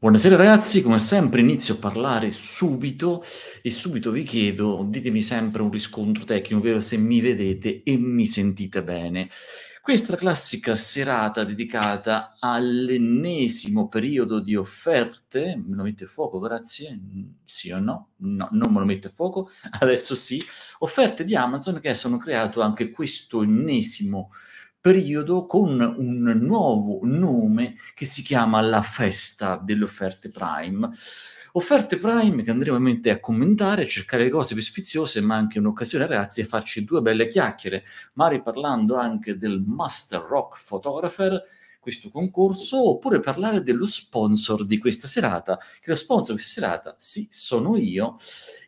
Buonasera ragazzi, come sempre inizio a parlare subito e subito vi chiedo, ditemi sempre un riscontro tecnico, ovvero se mi vedete e mi sentite bene. Questa classica serata dedicata all'ennesimo periodo di offerte, me lo mette fuoco, grazie, sì o no? No, non me lo mette fuoco, adesso sì, offerte di Amazon che sono creato anche questo ennesimo periodo periodo con un nuovo nome che si chiama la festa delle offerte Prime. Offerte Prime che andremo ovviamente a commentare, a cercare le cose più sfiziose, ma anche un'occasione ragazzi a farci due belle chiacchiere, magari parlando anche del Master Rock Photographer, questo concorso, oppure parlare dello sponsor di questa serata, che lo sponsor di questa serata, sì, sono io.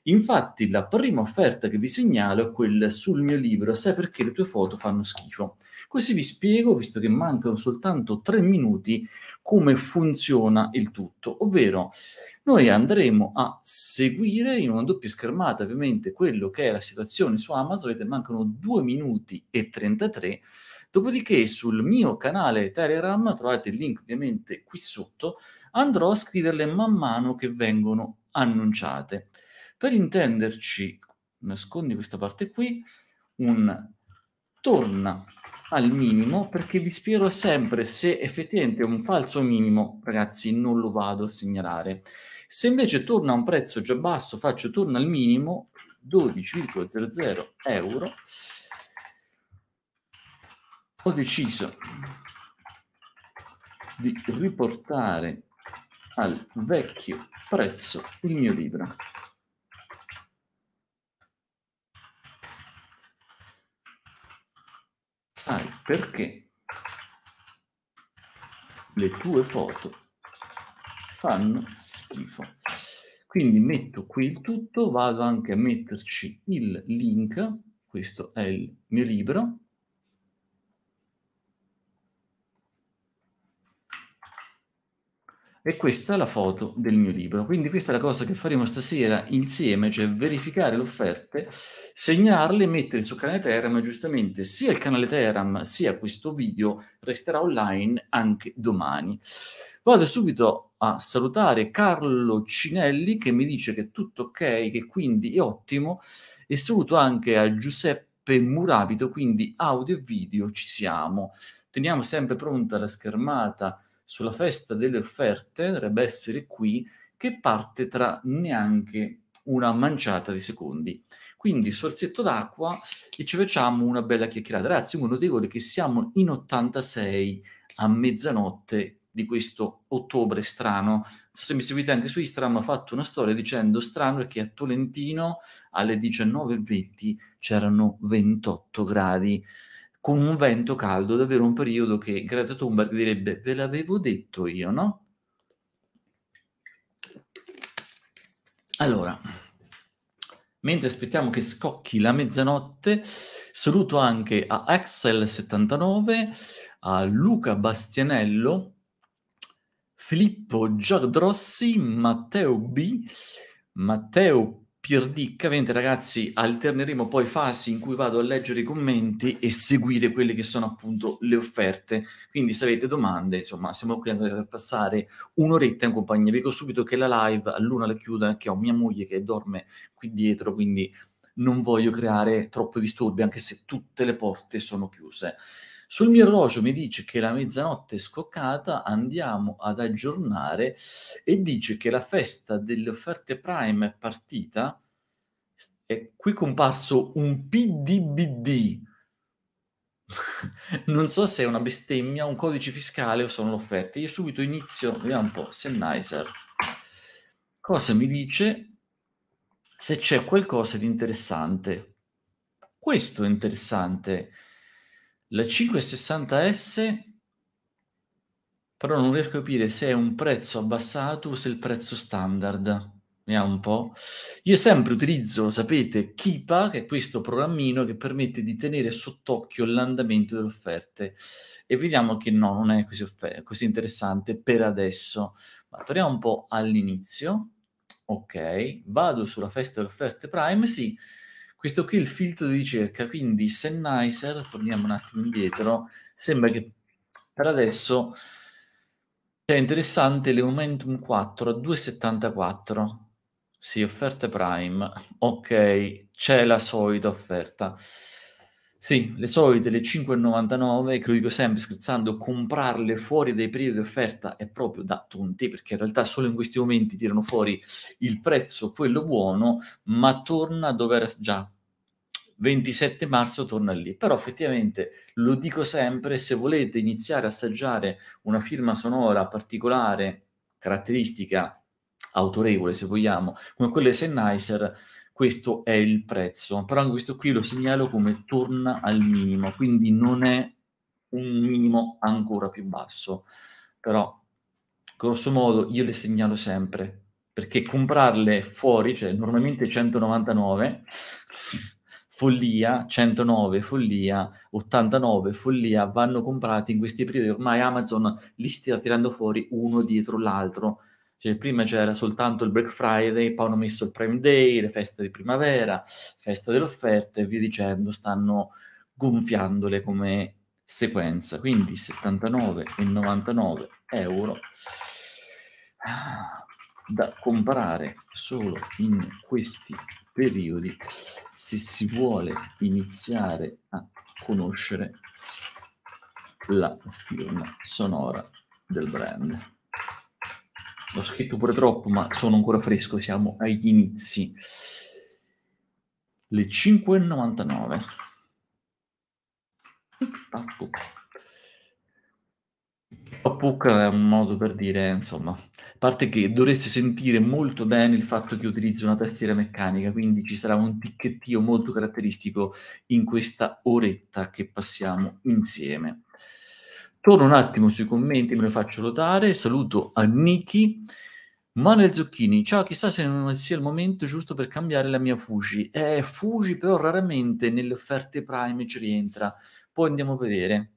Infatti la prima offerta che vi segnalo è quella sul mio libro, sai perché le tue foto fanno schifo Così vi spiego, visto che mancano soltanto tre minuti, come funziona il tutto, ovvero noi andremo a seguire in una doppia schermata ovviamente quello che è la situazione su Amazon, vedete mancano 2 minuti e 33, dopodiché sul mio canale Telegram, trovate il link ovviamente qui sotto, andrò a scriverle man mano che vengono annunciate. Per intenderci, nascondi questa parte qui, un torna al minimo perché vi spiego sempre se effettivamente è un falso minimo, ragazzi, non lo vado a segnalare. Se invece torna a un prezzo già basso, faccio torna al minimo 12,00 euro. Ho deciso di riportare al vecchio prezzo il mio libro. sai perché le tue foto fanno schifo. Quindi metto qui il tutto, vado anche a metterci il link, questo è il mio libro, E questa è la foto del mio libro. Quindi questa è la cosa che faremo stasera insieme, cioè verificare le offerte, segnarle, mettere sul canale Teram, giustamente sia il canale Teram sia questo video resterà online anche domani. Vado subito a salutare Carlo Cinelli che mi dice che è tutto ok, che quindi è ottimo e saluto anche a Giuseppe Murabito, quindi audio e video ci siamo. Teniamo sempre pronta la schermata sulla festa delle offerte, dovrebbe essere qui, che parte tra neanche una manciata di secondi. Quindi sorsetto d'acqua e ci facciamo una bella chiacchierata. Ragazzi, è notevole che siamo in 86 a mezzanotte di questo ottobre strano. Se mi seguite anche su Instagram, ho fatto una storia dicendo strano è che a Tolentino alle 19.20 c'erano 28 gradi con un vento caldo, davvero un periodo che Greta Thunberg direbbe ve l'avevo detto io, no? Allora, mentre aspettiamo che scocchi la mezzanotte, saluto anche a Axel79, a Luca Bastianello, Filippo Giardrossi, Matteo B, Matteo pierdicamente ragazzi alterneremo poi fasi in cui vado a leggere i commenti e seguire quelle che sono appunto le offerte quindi se avete domande insomma siamo qui per passare un'oretta in compagnia vi dico subito che la live all'una la chiuda eh, che ho mia moglie che dorme qui dietro quindi non voglio creare troppi disturbi anche se tutte le porte sono chiuse sul mio orologio mi dice che la mezzanotte è scoccata, andiamo ad aggiornare e dice che la festa delle offerte Prime è partita. È qui comparso un PDBD. non so se è una bestemmia, un codice fiscale o sono le offerte. Io subito inizio, vediamo un po', Sennheiser. Cosa mi dice? Se c'è qualcosa di interessante. Questo è interessante. La 560S però non riesco a capire se è un prezzo abbassato o se è il prezzo standard. Vediamo un po'. Io sempre utilizzo, sapete, Kipa, che è questo programmino che permette di tenere sott'occhio l'andamento delle offerte. E vediamo che no, non è così, offer- così interessante per adesso. Ma torniamo un po' all'inizio. Ok, vado sulla festa delle offerte Prime, sì, questo qui è il filtro di ricerca, quindi Sennheiser, torniamo un attimo indietro, sembra che per adesso sia interessante le Momentum 4 a 2,74. Sì, offerta Prime. Ok, c'è la solita offerta. Sì, le solite, le 5,99, che lo dico sempre scherzando, comprarle fuori dai periodi di offerta è proprio da tonti, perché in realtà solo in questi momenti tirano fuori il prezzo, quello buono, ma torna dove era già 27 marzo torna lì. Però effettivamente lo dico sempre, se volete iniziare a assaggiare una firma sonora particolare, caratteristica autorevole se vogliamo, come quelle Sennheiser, questo è il prezzo, però anche questo qui lo segnalo come torna al minimo, quindi non è un minimo ancora più basso, però grosso modo io le segnalo sempre, perché comprarle fuori, cioè normalmente 199, follia, 109 follia, 89 follia, vanno comprate in questi periodi, ormai Amazon li sta tirando fuori uno dietro l'altro, cioè, prima c'era soltanto il Black Friday, poi hanno messo il Prime Day, le feste di primavera, festa delle offerte e via dicendo, stanno gonfiandole come sequenza. Quindi 79,99 euro ah, da comprare solo in questi periodi se si vuole iniziare a conoscere la firma sonora del brand l'ho scritto pure troppo, ma sono ancora fresco, siamo agli inizi. Le 5.99. Pop è un modo per dire, insomma, a parte che dovreste sentire molto bene il fatto che utilizzo una tastiera meccanica, quindi ci sarà un ticchettio molto caratteristico in questa oretta che passiamo insieme. Torno un attimo sui commenti, me lo faccio notare. Saluto a Niki. Manuel Zucchini, ciao, chissà se non sia il momento giusto per cambiare la mia Fuji. Eh, Fuji però raramente nelle offerte Prime ci rientra. Poi andiamo a vedere.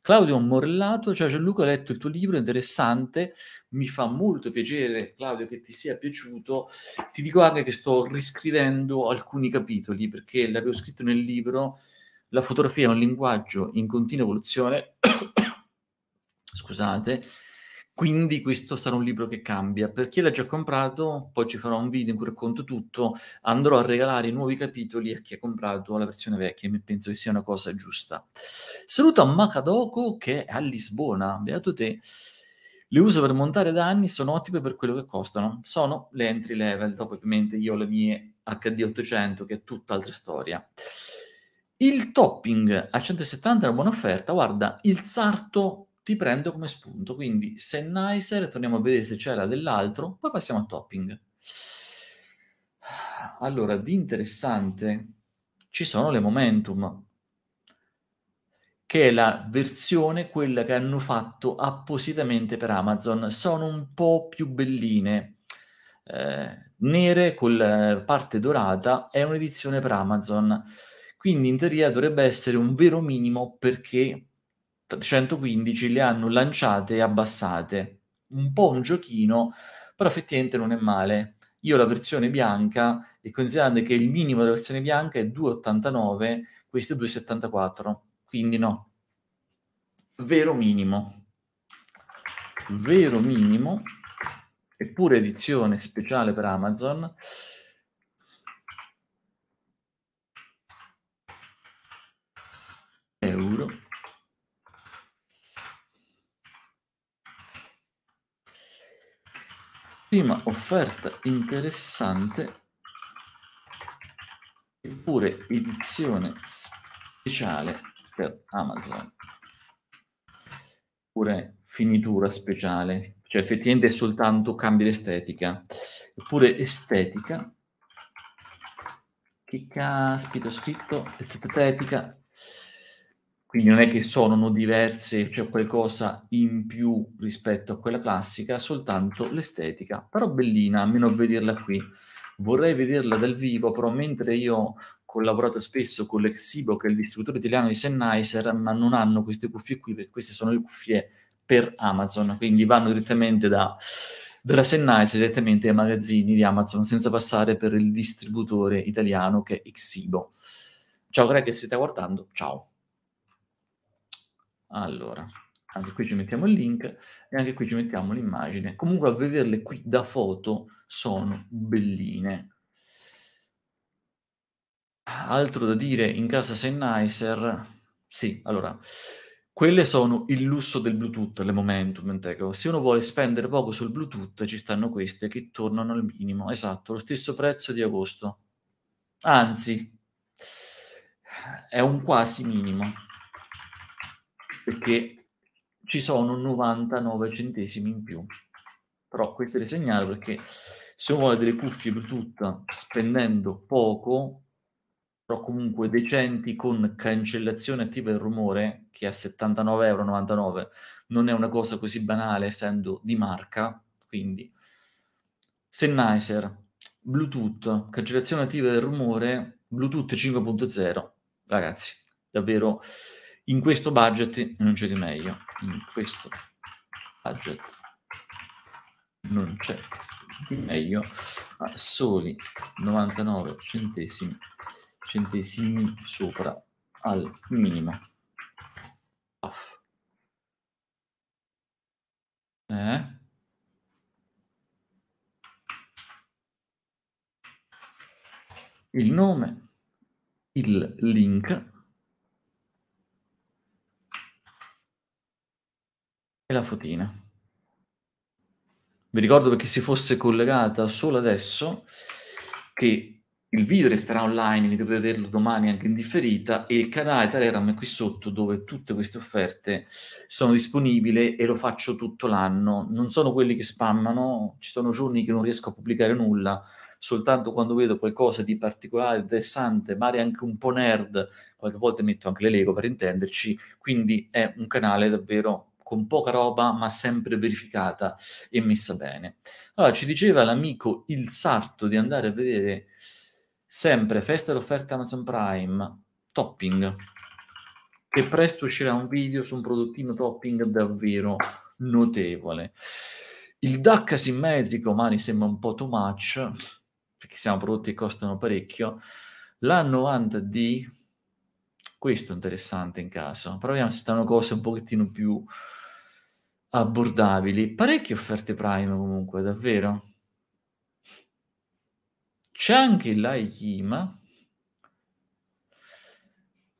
Claudio Morellato, ciao Gianluca, ho letto il tuo libro, interessante, mi fa molto piacere Claudio che ti sia piaciuto. Ti dico anche che sto riscrivendo alcuni capitoli perché l'avevo scritto nel libro, la fotografia è un linguaggio in continua evoluzione Scusate. Quindi questo sarà un libro che cambia. Per chi l'ha già comprato, poi ci farò un video in cui racconto tutto, andrò a regalare i nuovi capitoli a chi ha comprato la versione vecchia e penso che sia una cosa giusta. Saluto a Makadoko che è a Lisbona, beato te. Le uso per montare da anni, sono ottime per quello che costano. Sono le entry level, dopo ovviamente io ho le mie HD 800 che è tutt'altra storia. Il topping a 170 è una buona offerta, guarda, il sarto ti prendo come spunto. Quindi Sennheiser, torniamo a vedere se c'era dell'altro, poi passiamo a topping. Allora, di interessante ci sono le Momentum, che è la versione, quella che hanno fatto appositamente per Amazon. Sono un po' più belline, eh, nere con la eh, parte dorata, è un'edizione per Amazon. Quindi in teoria dovrebbe essere un vero minimo perché 115 le hanno lanciate e abbassate. Un po' un giochino, però effettivamente non è male. Io la versione bianca, e considerando che il minimo della versione bianca è 2,89, questo è 2,74, quindi no. Vero minimo. Vero minimo, eppure edizione speciale per Amazon. prima offerta interessante eppure edizione speciale per Amazon oppure finitura speciale cioè effettivamente è soltanto cambio estetica oppure estetica che caspita ho scritto estetica quindi non è che sono diverse, c'è cioè qualcosa in più rispetto a quella classica, soltanto l'estetica. Però bellina, a meno vederla qui. Vorrei vederla dal vivo, però mentre io ho collaborato spesso con l'Exibo, che è il distributore italiano di Sennheiser, ma non hanno queste cuffie qui, perché queste sono le cuffie per Amazon, quindi vanno direttamente da, dalla Sennheiser direttamente ai magazzini di Amazon, senza passare per il distributore italiano che è Exibo. Ciao Greg, che state guardando, ciao. Allora, anche qui ci mettiamo il link e anche qui ci mettiamo l'immagine. Comunque a vederle qui da foto sono belline. Altro da dire, in casa Sennheiser? Sì, allora, quelle sono il lusso del Bluetooth, le Momentum, Se uno vuole spendere poco sul Bluetooth, ci stanno queste che tornano al minimo. Esatto, lo stesso prezzo di agosto. Anzi, è un quasi minimo perché ci sono 99 centesimi in più. Però questo è le segnalo perché se uno vuole delle cuffie Bluetooth spendendo poco, però comunque decenti con cancellazione attiva del rumore, che a 79,99 euro non è una cosa così banale essendo di marca, quindi Sennheiser, Bluetooth, cancellazione attiva del rumore, Bluetooth 5.0, ragazzi, davvero in questo budget non c'è di meglio. In questo budget non c'è di meglio. A soli 99 centesimi, centesimi sopra al minimo. Off. Eh? Il nome, il link E la fotina. Vi ricordo perché si fosse collegata solo adesso che il video resterà online, quindi potete vederlo domani anche in differita, e il canale Telegram è qui sotto dove tutte queste offerte sono disponibili e lo faccio tutto l'anno. Non sono quelli che spammano, ci sono giorni che non riesco a pubblicare nulla, soltanto quando vedo qualcosa di particolare, interessante, magari anche un po' nerd, qualche volta metto anche le Lego per intenderci, quindi è un canale davvero con poca roba, ma sempre verificata e messa bene. Allora, ci diceva l'amico Il Sarto di andare a vedere sempre Festa dell'offerta Amazon Prime, topping, e presto uscirà un video su un prodottino topping davvero notevole. Il DAC asimmetrico, Mani sembra un po' too much, perché siamo prodotti che costano parecchio. La 90D, questo è interessante in caso. Proviamo se stanno cose un pochettino più abbordabili. Parecchie offerte Prime comunque, davvero. C'è anche la Yima.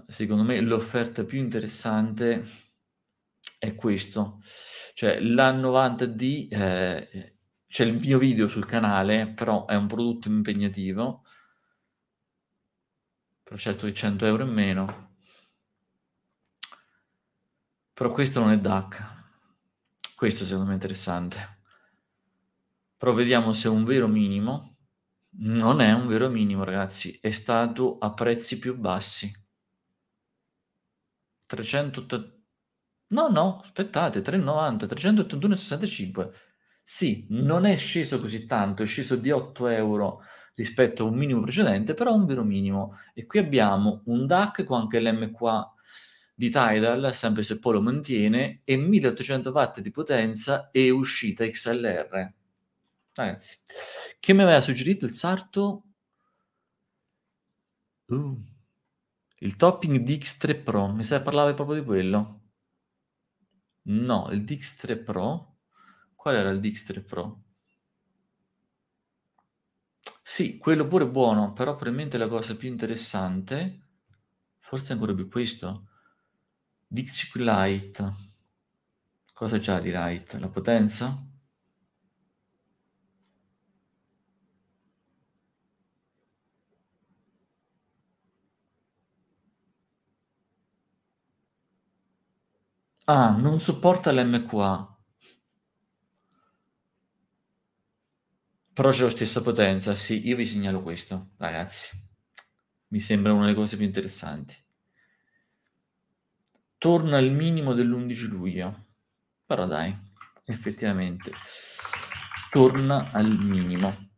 Secondo me l'offerta più interessante è questo. Cioè la 90D, eh, c'è il mio video sul canale, però è un prodotto impegnativo. Però certo di 100 euro in meno. Però questo non è DAC questo secondo me è interessante. Però vediamo se è un vero minimo. Non è un vero minimo, ragazzi, è stato a prezzi più bassi. 380 No, no, aspettate, 3,90, 381,65. Sì, non è sceso così tanto, è sceso di 8 euro rispetto a un minimo precedente, però è un vero minimo. E qui abbiamo un DAC con anche l'M qua di Tidal, sempre se poi lo mantiene, e 1800 watt di potenza e uscita XLR. Ragazzi, che mi aveva suggerito il sarto? Uh, il topping DX3 Pro, mi sa che proprio di quello. No, il DX3 Pro. Qual era il DX3 Pro? Sì, quello pure buono, però probabilmente la cosa più interessante, forse ancora più questo, Dixie Light. Cosa c'ha di light? La potenza? Ah, non supporta l'MQA. Però c'è la stessa potenza, sì, io vi segnalo questo, ragazzi. Mi sembra una delle cose più interessanti torna al minimo dell'11 luglio. Però dai, effettivamente, torna al minimo.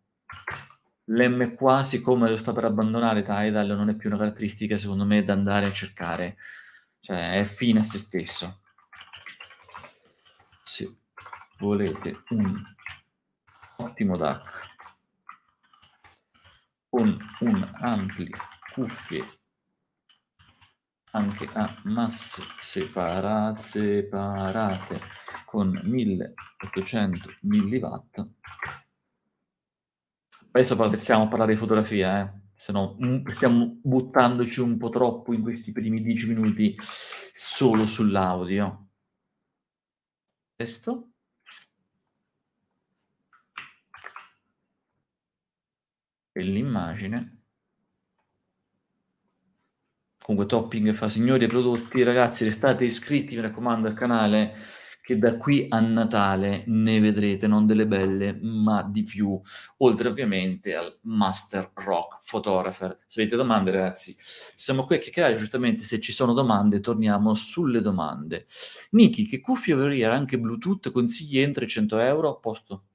L'M qua, siccome lo sta per abbandonare Tidal, non è più una caratteristica, secondo me, da andare a cercare. Cioè, è fine a se stesso. Se volete un ottimo DAC con un ampli cuffie anche a masse separate, separate con 1800 milliwatt. Adesso possiamo parlare di fotografia, eh? se no mm, stiamo buttandoci un po' troppo in questi primi dieci minuti solo sull'audio. Questo. E l'immagine comunque Topping fra signori e prodotti, ragazzi restate iscritti mi raccomando al canale che da qui a Natale ne vedrete non delle belle ma di più, oltre ovviamente al Master Rock Photographer. Se avete domande ragazzi, siamo qui a chiacchierare, giustamente se ci sono domande torniamo sulle domande. Niki, che cuffie avere anche Bluetooth consigli entro i 100 euro? A posto,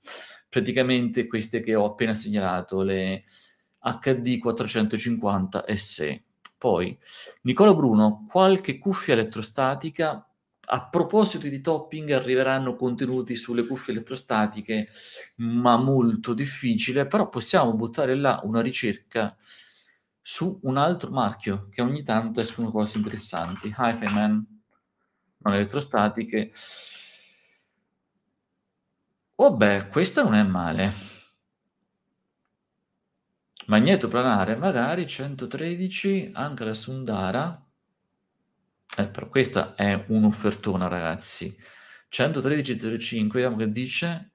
praticamente queste che ho appena segnalato, le HD 450 SE poi, Nicola Bruno, qualche cuffia elettrostatica. A proposito di topping, arriveranno contenuti sulle cuffie elettrostatiche, ma molto difficile, però possiamo buttare là una ricerca su un altro marchio che ogni tanto escono cose interessanti. Hi-Fi non elettrostatiche. Oh beh, questa non è male. Magneto planare, magari 113 anche la Sundara. Eh, però questa è un'offertona, ragazzi. 113,05, vediamo che dice.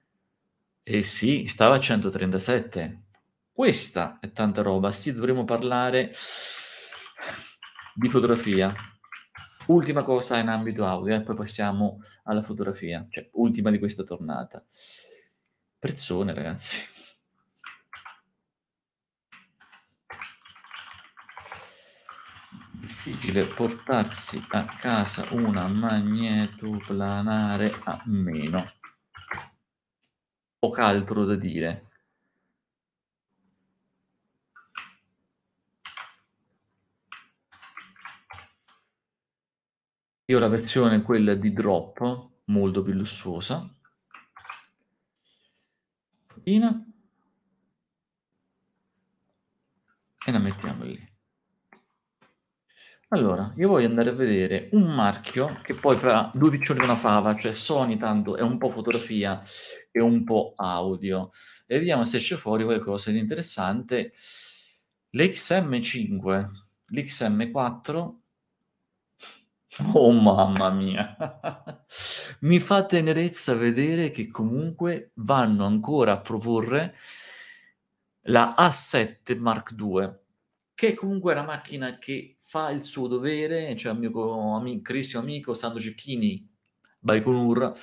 E eh sì, stava a 137. Questa è tanta roba. Sì, dovremmo parlare di fotografia. Ultima cosa in ambito audio, e eh, poi passiamo alla fotografia, cioè ultima di questa tornata. prezzone ragazzi. difficile portarsi a casa una magnetoplanare a meno. Poco altro da dire. Io la versione quella di drop, molto più lussuosa. E la mettiamo lì. Allora, io voglio andare a vedere un marchio che poi tra due piccioni e una fava, cioè Sony tanto è un po' fotografia e un po' audio. E vediamo se esce fuori qualcosa di interessante. L'XM5, l'XM4. Oh mamma mia! Mi fa tenerezza vedere che comunque vanno ancora a proporre la A7 Mark II, che comunque è una macchina che fa il suo dovere, c'è cioè un mio amico, carissimo amico Sandro Cecchini, Baikonur,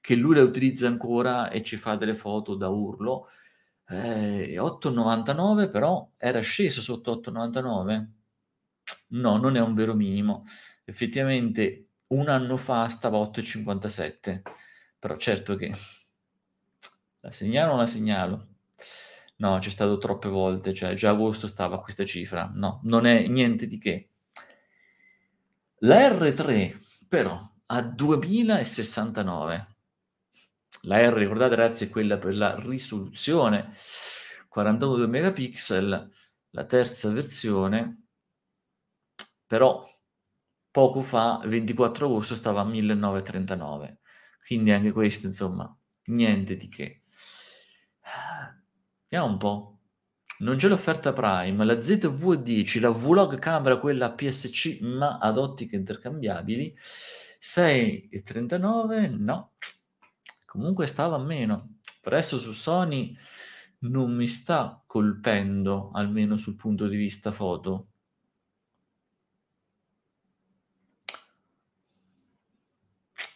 che lui la utilizza ancora e ci fa delle foto da urlo. Eh, 8,99 però era sceso sotto 8,99? No, non è un vero minimo. Effettivamente un anno fa stava 8,57, però certo che la segnalo o la segnalo? No, c'è stato troppe volte, cioè già agosto stava a questa cifra. No, non è niente di che. La R3 però a 2069. La R, ricordate ragazzi, è quella per la risoluzione 42 megapixel, la terza versione. Però poco fa, 24 agosto, stava a 1939. Quindi anche questo, insomma, niente di che. Vediamo un po'. Non c'è l'offerta Prime, la ZV10, la Vlog camera, quella PSC, ma ad ottiche intercambiabili. 6,39? No. Comunque stava a meno. Presso su Sony non mi sta colpendo, almeno sul punto di vista foto.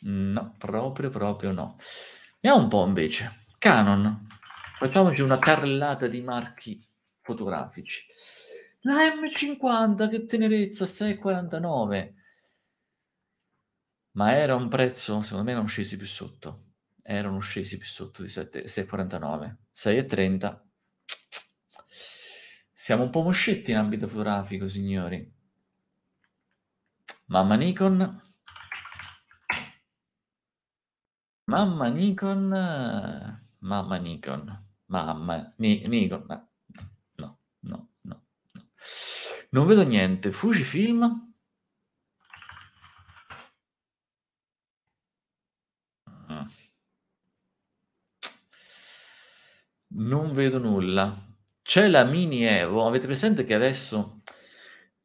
No, proprio, proprio no. Vediamo un po' invece. Canon, Facciamoci una carrellata di marchi fotografici. La M50, che tenerezza, 6,49. Ma era un prezzo, secondo me erano scesi più sotto. Erano scesi più sotto di 7, 6,49. 6,30. Siamo un po' moscetti in ambito fotografico, signori. Mamma Nikon. Mamma Nikon. Mamma Nikon. Mamma, Ni- Nikon, no, no, no, no. Non vedo niente. Fujifilm? Mm. Non vedo nulla. C'è la Mini Evo. Avete presente che adesso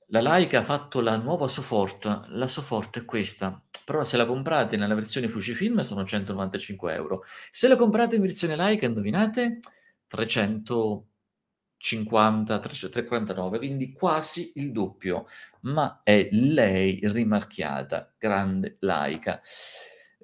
la Leica ha fatto la nuova Sofort? La Sofort è questa. Però se la comprate nella versione Fujifilm sono 195 euro. Se la comprate in versione Leica, indovinate, 350, 349, quindi quasi il doppio, ma è lei rimarchiata, grande laica.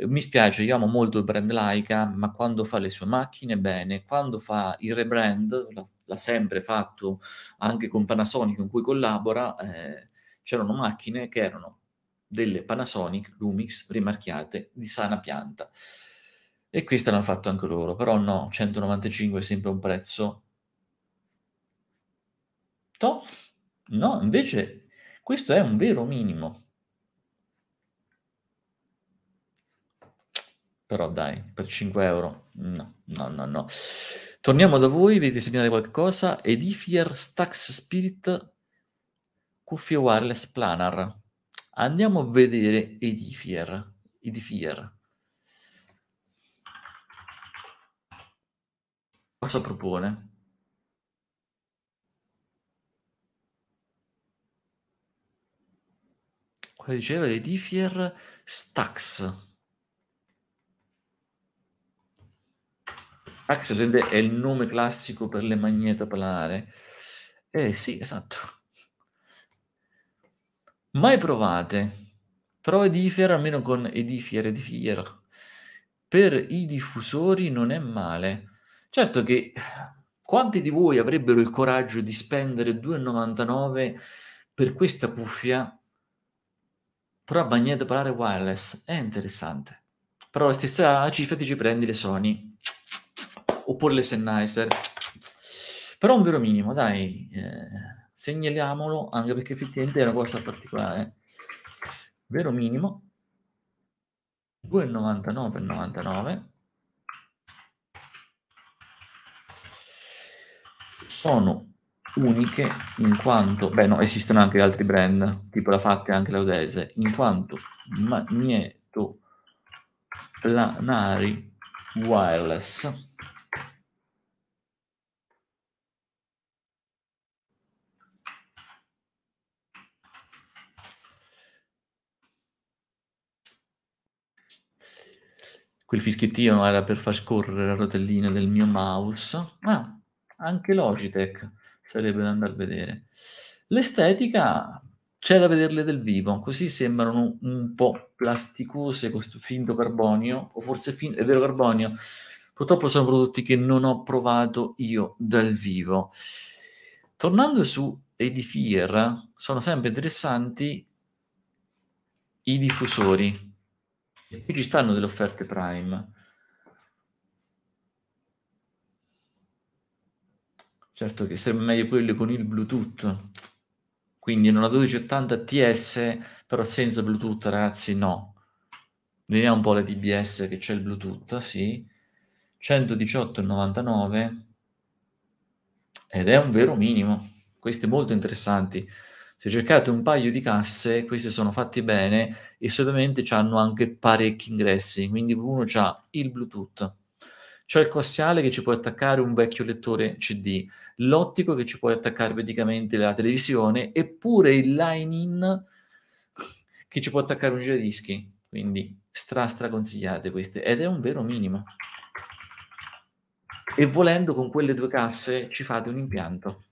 Mi spiace, io amo molto il brand laica, ma quando fa le sue macchine bene, quando fa il rebrand, l'ha sempre fatto anche con Panasonic con cui collabora, eh, c'erano macchine che erano delle Panasonic Lumix rimarchiate di sana pianta. E questo l'hanno fatto anche loro, però no, 195 è sempre un prezzo. No, no invece questo è un vero minimo. Però dai, per 5 euro, no, no, no, no. Torniamo da voi, vedete se segnalate qualcosa. Edifier Stax Spirit cuffie wireless planar. Andiamo a vedere Edifier. Edifier. Cosa propone? Cosa diceva? Edifier Stax. Stax è il nome classico per le magnete planare. Eh sì, esatto. Mai provate. Prova Edifier almeno con Edifier, Edifier. Per i diffusori non è male Certo che quanti di voi avrebbero il coraggio di spendere 2,99 per questa cuffia? Però bagnate parlare wireless è interessante. Però la stessa cifra ti ci prendi le Sony oppure le Sennheiser. Però un vero minimo, dai, eh, segnaliamolo anche perché effettivamente è una cosa particolare. Vero minimo 2,99,99 sono uniche in quanto, beh no, esistono anche altri brand, tipo la Fatti e anche la Odese, in quanto magneto planari wireless quel fischiettino era per far scorrere la rotellina del mio mouse. Ah, anche Logitech sarebbe da andare a vedere. L'estetica c'è da vederle del vivo, così sembrano un po' plasticose, questo finto carbonio, o forse fin- è vero carbonio. Purtroppo sono prodotti che non ho provato io dal vivo. Tornando su Edifier, sono sempre interessanti i diffusori. E qui ci stanno delle offerte Prime. Certo che sarebbe meglio quelle con il Bluetooth. Quindi in una 1280 TS, però senza Bluetooth, ragazzi, no. Vediamo un po' le TBS che c'è il Bluetooth, sì. 118,99 ed è un vero minimo. Queste molto interessanti. Se cercate un paio di casse, queste sono fatte bene e solitamente hanno anche parecchi ingressi. Quindi uno ha il Bluetooth, c'è il coassiale che ci può attaccare un vecchio lettore CD, l'ottico che ci può attaccare praticamente la televisione, eppure il line-in che ci può attaccare un giradischi. Quindi stra stra consigliate queste ed è un vero minimo. E volendo con quelle due casse ci fate un impianto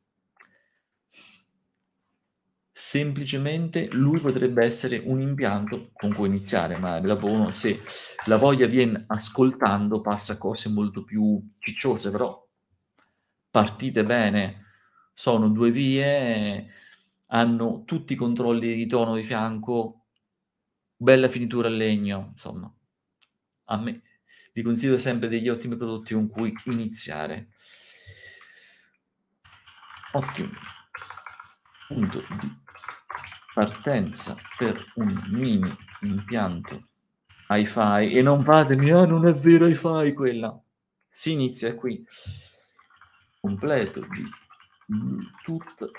semplicemente lui potrebbe essere un impianto con cui iniziare, ma dopo uno se la voglia viene ascoltando passa a cose molto più cicciose, però partite bene, sono due vie, hanno tutti i controlli di tono di fianco, bella finitura a legno, insomma, a me vi consiglio sempre degli ottimi prodotti con cui iniziare. Ottimo punto di partenza per un mini impianto hi-fi e non fatemi, ah non è vero hi-fi quella, si inizia qui, completo di Bluetooth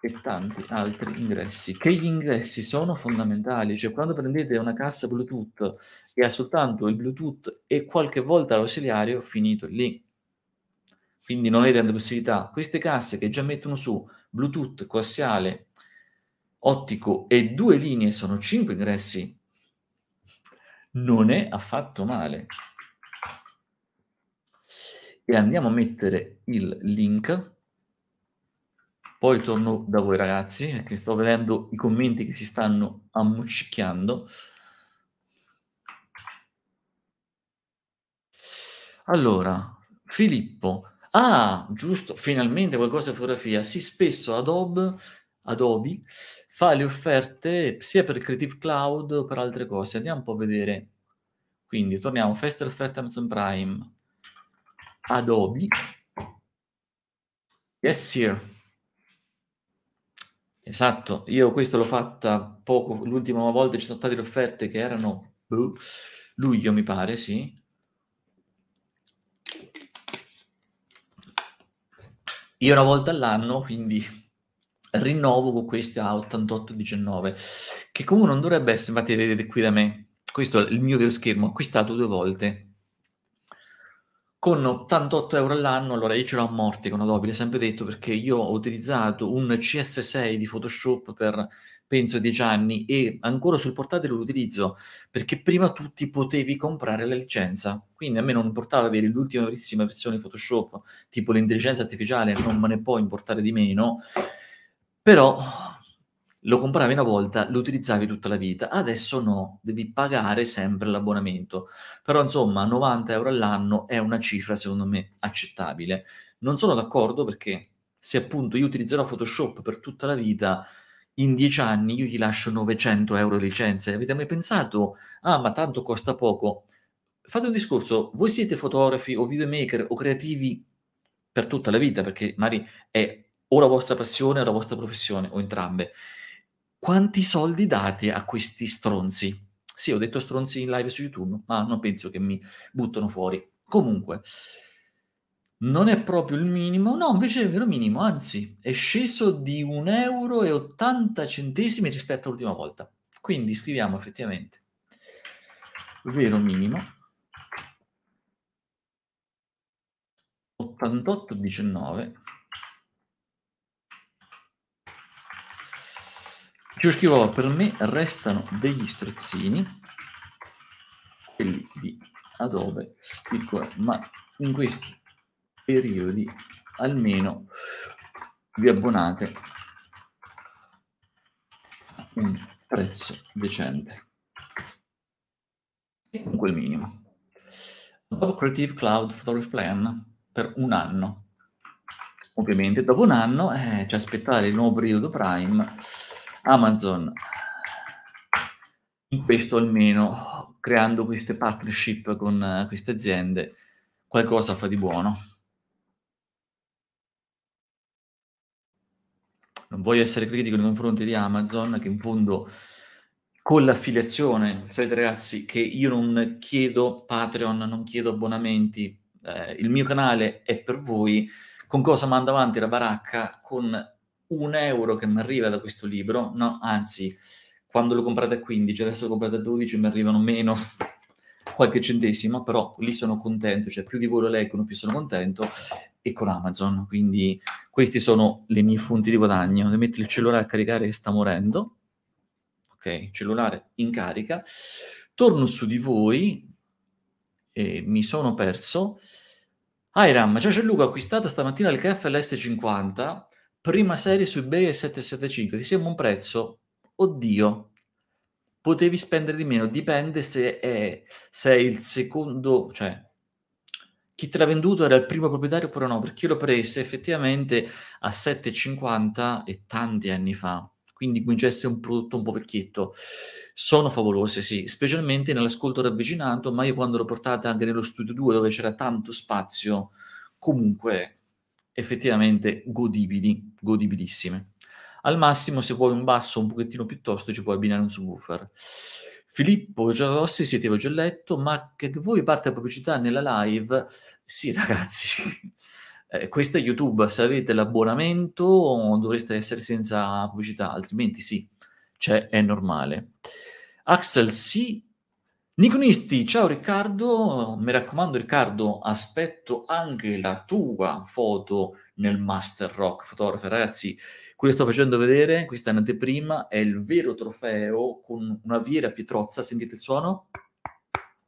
e tanti altri ingressi, che gli ingressi sono fondamentali, cioè quando prendete una cassa Bluetooth e ha soltanto il Bluetooth e qualche volta l'auxiliario, finito lì. Quindi non avete tante possibilità. Queste casse che già mettono su Bluetooth coassiale ottico e due linee sono cinque ingressi, non è affatto male. E andiamo a mettere il link. Poi torno da voi ragazzi, perché sto vedendo i commenti che si stanno ammucchiando. Allora, Filippo. Ah, giusto, finalmente qualcosa di fotografia. Sì, spesso Adobe, Adobe fa le offerte sia per Creative Cloud o per altre cose. Andiamo un po' a vedere. Quindi torniamo, Fester Offerte Amazon Prime, Adobe. Yes, sir. Esatto, io questo l'ho fatta poco, l'ultima volta ci sono state le offerte che erano uh, luglio, mi pare, sì. Io una volta all'anno, quindi rinnovo con questa a 88-19, che comunque non dovrebbe essere, infatti vedete qui da me, questo è il mio vero schermo, acquistato due volte, con 88 euro all'anno, allora io ce l'ho a morte con Adobe, l'ho sempre detto, perché io ho utilizzato un CS6 di Photoshop per penso 10 anni e ancora sul portatile lo utilizzo perché prima tutti potevi comprare la licenza quindi a me non importava avere l'ultima verissima versione di Photoshop tipo l'intelligenza artificiale non me ne può importare di meno però lo compravi una volta, lo utilizzavi tutta la vita, adesso no, devi pagare sempre l'abbonamento. Però insomma, 90 euro all'anno è una cifra secondo me accettabile. Non sono d'accordo perché se appunto io utilizzerò Photoshop per tutta la vita, in dieci anni io gli lascio 900 euro licenze. Avete mai pensato, ah ma tanto costa poco? Fate un discorso, voi siete fotografi o videomaker o creativi per tutta la vita, perché magari è o la vostra passione o la vostra professione o entrambe. Quanti soldi date a questi stronzi? Sì, ho detto stronzi in live su YouTube, ma non penso che mi buttano fuori. Comunque, non è proprio il minimo, no, invece è il vero minimo, anzi, è sceso di 1,80 euro rispetto all'ultima volta. Quindi scriviamo effettivamente vero minimo 88,19 scrivo, per me restano degli strozzini, quelli di Adobe, ma in questi periodi almeno vi abbonate a un prezzo decente e con quel minimo. Adobe Creative Cloud Photography Plan per un anno. Ovviamente dopo un anno eh, ci aspettare il nuovo periodo Prime Amazon in questo almeno creando queste partnership con eh, queste aziende qualcosa fa di buono non voglio essere critico nei confronti di Amazon che in fondo con l'affiliazione sapete ragazzi che io non chiedo Patreon non chiedo abbonamenti eh, il mio canale è per voi con cosa mando avanti la baracca con un euro che mi arriva da questo libro, no, anzi, quando lo comprate a 15, adesso lo comprate a 12, mi arrivano meno qualche centesimo, però lì sono contento, cioè più di voi lo leggono, più sono contento, e con Amazon, quindi queste sono le mie fonti di guadagno. Se metti il cellulare a caricare che sta morendo, ok, cellulare in carica, torno su di voi, e mi sono perso. Ah, Ram, già c'è Luca, ho acquistato stamattina il KFLS50, prima serie su eBay è 775, ti sembra un prezzo, oddio, potevi spendere di meno, dipende se è, se è il secondo, cioè chi te l'ha venduto era il primo proprietario oppure no, perché io l'ho presa effettivamente a 7,50 e tanti anni fa, quindi comincia a essere un prodotto un po' vecchietto. Sono favolose, sì, specialmente nell'ascolto ravvicinato, ma io quando l'ho portata anche nello studio 2 dove c'era tanto spazio, comunque effettivamente godibili, godibilissime. Al massimo, se vuoi un basso un pochettino più tosto, ci puoi abbinare un subwoofer. Filippo Giarossi, siete ho già letto, ma che voi parte la pubblicità nella live? Sì, ragazzi, eh, questa è YouTube, se avete l'abbonamento dovreste essere senza pubblicità, altrimenti sì, cioè, è normale. Axel, sì, Niconisti, ciao Riccardo, mi raccomando Riccardo, aspetto anche la tua foto nel Master Rock Photographer, ragazzi, quello che sto facendo vedere, questa è un'anteprima, è il vero trofeo con una viera pietrozza, sentite il suono?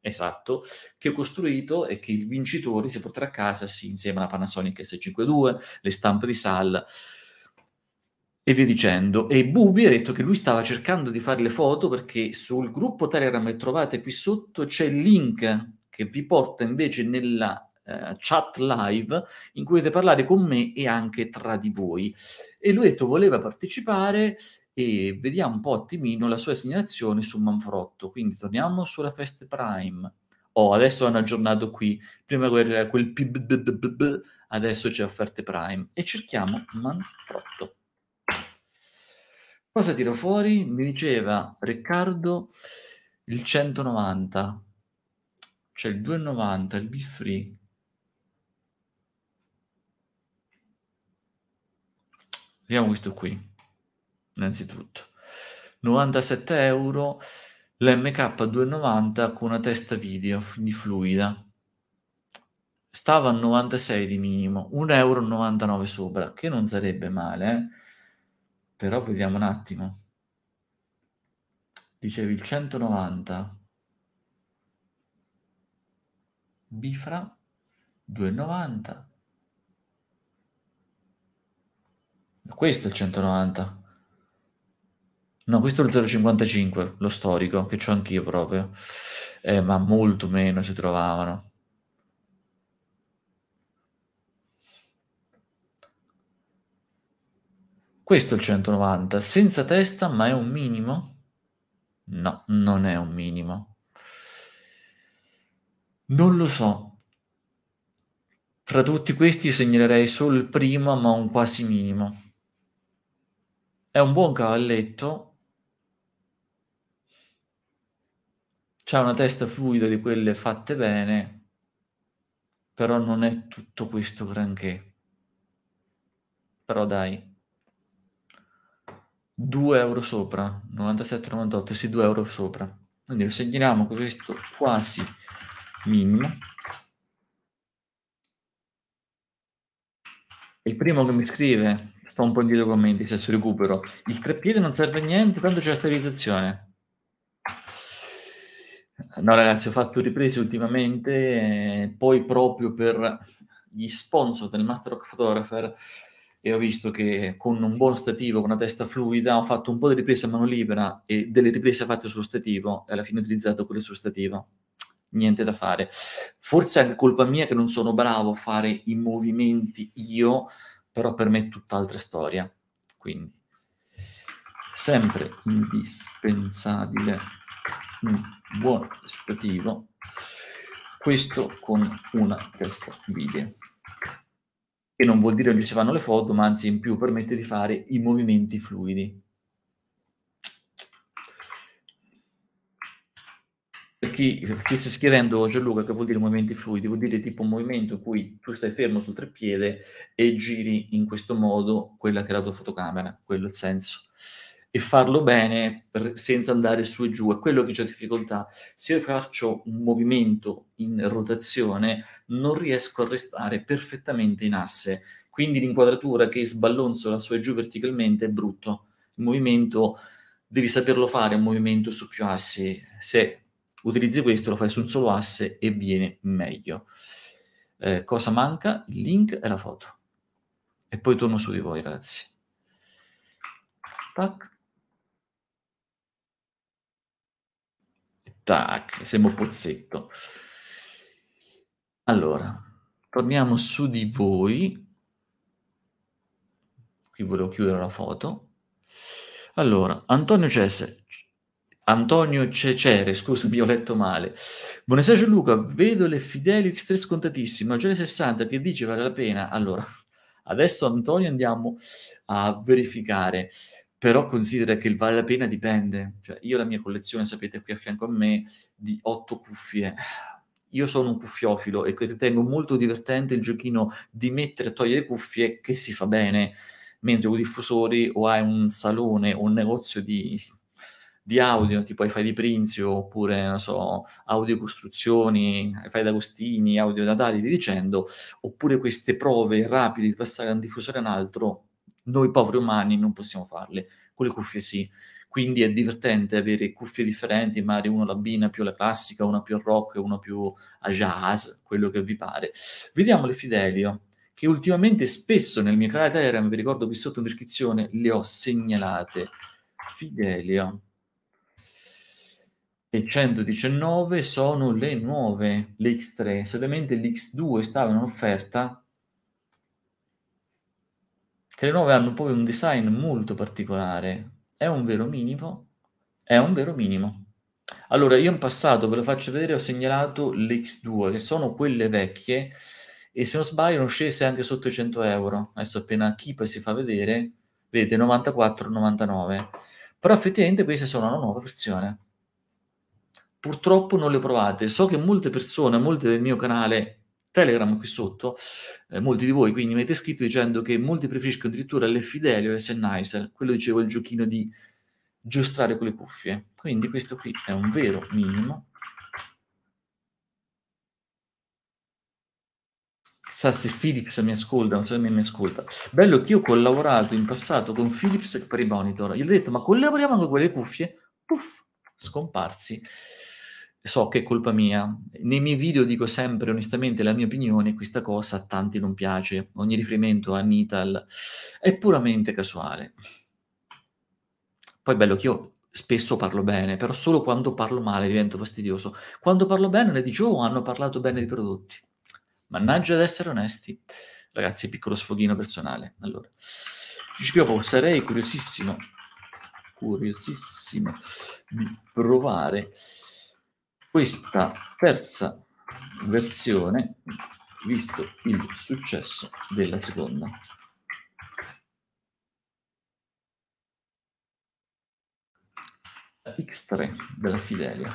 Esatto, che ho costruito e che il vincitore si porterà a casa sì, insieme alla Panasonic S52, le stampe di SAL, e via dicendo. E Bubi ha detto che lui stava cercando di fare le foto perché sul gruppo Telegram che trovate qui sotto c'è il link che vi porta invece nella eh, chat live in cui potete parlare con me e anche tra di voi. E lui ha detto voleva partecipare e vediamo un po' attimino la sua segnalazione su Manfrotto. Quindi torniamo sulla Fest Prime. Oh, adesso hanno aggiornato qui, prima era quel PBBBB, adesso c'è offerte Prime e cerchiamo Manfrotto. Cosa tiro fuori? Mi diceva Riccardo il 190, cioè il 290, il b free. Vediamo questo qui, innanzitutto. 97 euro l'MK290 con una testa video di fluida. Stava a 96 di minimo, 1,99 euro sopra, che non sarebbe male, eh? Però vediamo un attimo. Dicevi il 190. Bifra 290. Questo è il 190. No, questo è lo 0,55, lo storico, che ho anch'io proprio. Eh, ma molto meno si trovavano. Questo è il 190, senza testa ma è un minimo? No, non è un minimo. Non lo so. Fra tutti questi segnalerei solo il primo ma un quasi minimo. È un buon cavalletto. C'ha una testa fluida di quelle fatte bene, però non è tutto questo granché. Però dai. 2 euro sopra, 97,98, sì 2 euro sopra. Quindi lo segniamo con questo quasi minimo. Il primo che mi scrive, sto un po' indietro commenti, se recupero, il treppiede non serve a niente, tanto c'è la stabilizzazione. No ragazzi, ho fatto riprese ultimamente, eh, poi proprio per gli sponsor del Master Rock Photographer e ho visto che con un buon stativo, con una testa fluida, ho fatto un po' di riprese a mano libera e delle riprese fatte sullo stativo e alla fine ho utilizzato quelle sullo stativo. Niente da fare. Forse è anche colpa mia che non sono bravo a fare i movimenti io, però per me è tutt'altra storia. Quindi, sempre indispensabile un buon stativo, questo con una testa video che non vuol dire oggi si fanno le foto, ma anzi in più permette di fare i movimenti fluidi. Per chi stesse scrivendo Gianluca che vuol dire movimenti fluidi, vuol dire tipo un movimento in cui tu stai fermo sul treppiede e giri in questo modo quella che è la tua fotocamera, quello è il senso e farlo bene per, senza andare su e giù, è quello che c'è difficoltà. Se io faccio un movimento in rotazione, non riesco a restare perfettamente in asse, quindi l'inquadratura che sballonzola su e giù verticalmente è brutto. Il movimento devi saperlo fare, un movimento su più assi. Se utilizzi questo, lo fai su un solo asse e viene meglio. Eh, cosa manca? Il link e la foto. E poi torno su di voi, ragazzi. Tac. Tac, sembra pozzetto. Allora, torniamo su di voi. Qui volevo chiudere la foto. Allora, Antonio Cese. Antonio Cecere, scusami, ho letto male. Buonasera Gianluca, vedo le Fidelio X3 scontatissime, maggiore 60, che dice vale la pena. Allora, adesso Antonio andiamo a verificare però considera che il vale la pena dipende. Cioè, io la mia collezione, sapete, qui a fianco a me, di otto cuffie. Io sono un cuffiofilo e ritengo molto divertente il giochino di mettere e togliere cuffie che si fa bene, mentre con i diffusori o hai un salone o un negozio di, di audio, tipo i fai di Prinzio, oppure, non so, audio costruzioni, hi d'Agostini, audio da Dali, dicendo, oppure queste prove rapide di passare da un diffusore a un altro, noi poveri umani non possiamo farle, con le cuffie sì. Quindi è divertente avere cuffie differenti, magari una la più alla classica, una più al rock, una più a jazz, quello che vi pare. Vediamo le Fidelio, che ultimamente spesso nel mio canale Telegram, vi ricordo qui sotto in descrizione, le ho segnalate. Fidelio e 119 sono le nuove, le X3. Solamente l'X2 stava in offerta le nuove hanno poi un design molto particolare. È un vero minimo? È un vero minimo. Allora, io in passato, ve lo faccio vedere, ho segnalato le X2, che sono quelle vecchie, e se non sbaglio non scese anche sotto i 100 euro. Adesso appena Keep si fa vedere, vedete, 94,99. Però effettivamente queste sono una nuova versione. Purtroppo non le provate. So che molte persone, molte del mio canale, Telegram qui sotto, eh, molti di voi quindi mi avete scritto dicendo che molti preferiscono addirittura le fidelio e Sennheiser, quello dicevo il giochino di giostrare con le cuffie. Quindi questo qui è un vero minimo. Sa se Philips mi ascolta, non so se mi ascolta. Bello che io ho collaborato in passato con Philips per i monitor. Gli ho detto, ma collaboriamo con quelle cuffie? Puff, scomparsi so che è colpa mia. Nei miei video dico sempre onestamente la mia opinione, questa cosa a tanti non piace, ogni riferimento a Nital è puramente casuale. Poi bello che io spesso parlo bene, però solo quando parlo male divento fastidioso. Quando parlo bene le dico, oh, hanno parlato bene dei prodotti. Mannaggia ad essere onesti. Ragazzi, piccolo sfoghino personale. Allora, scrivo, sarei curiosissimo, curiosissimo di provare questa terza versione, visto il successo della seconda. X3 della Fidelia.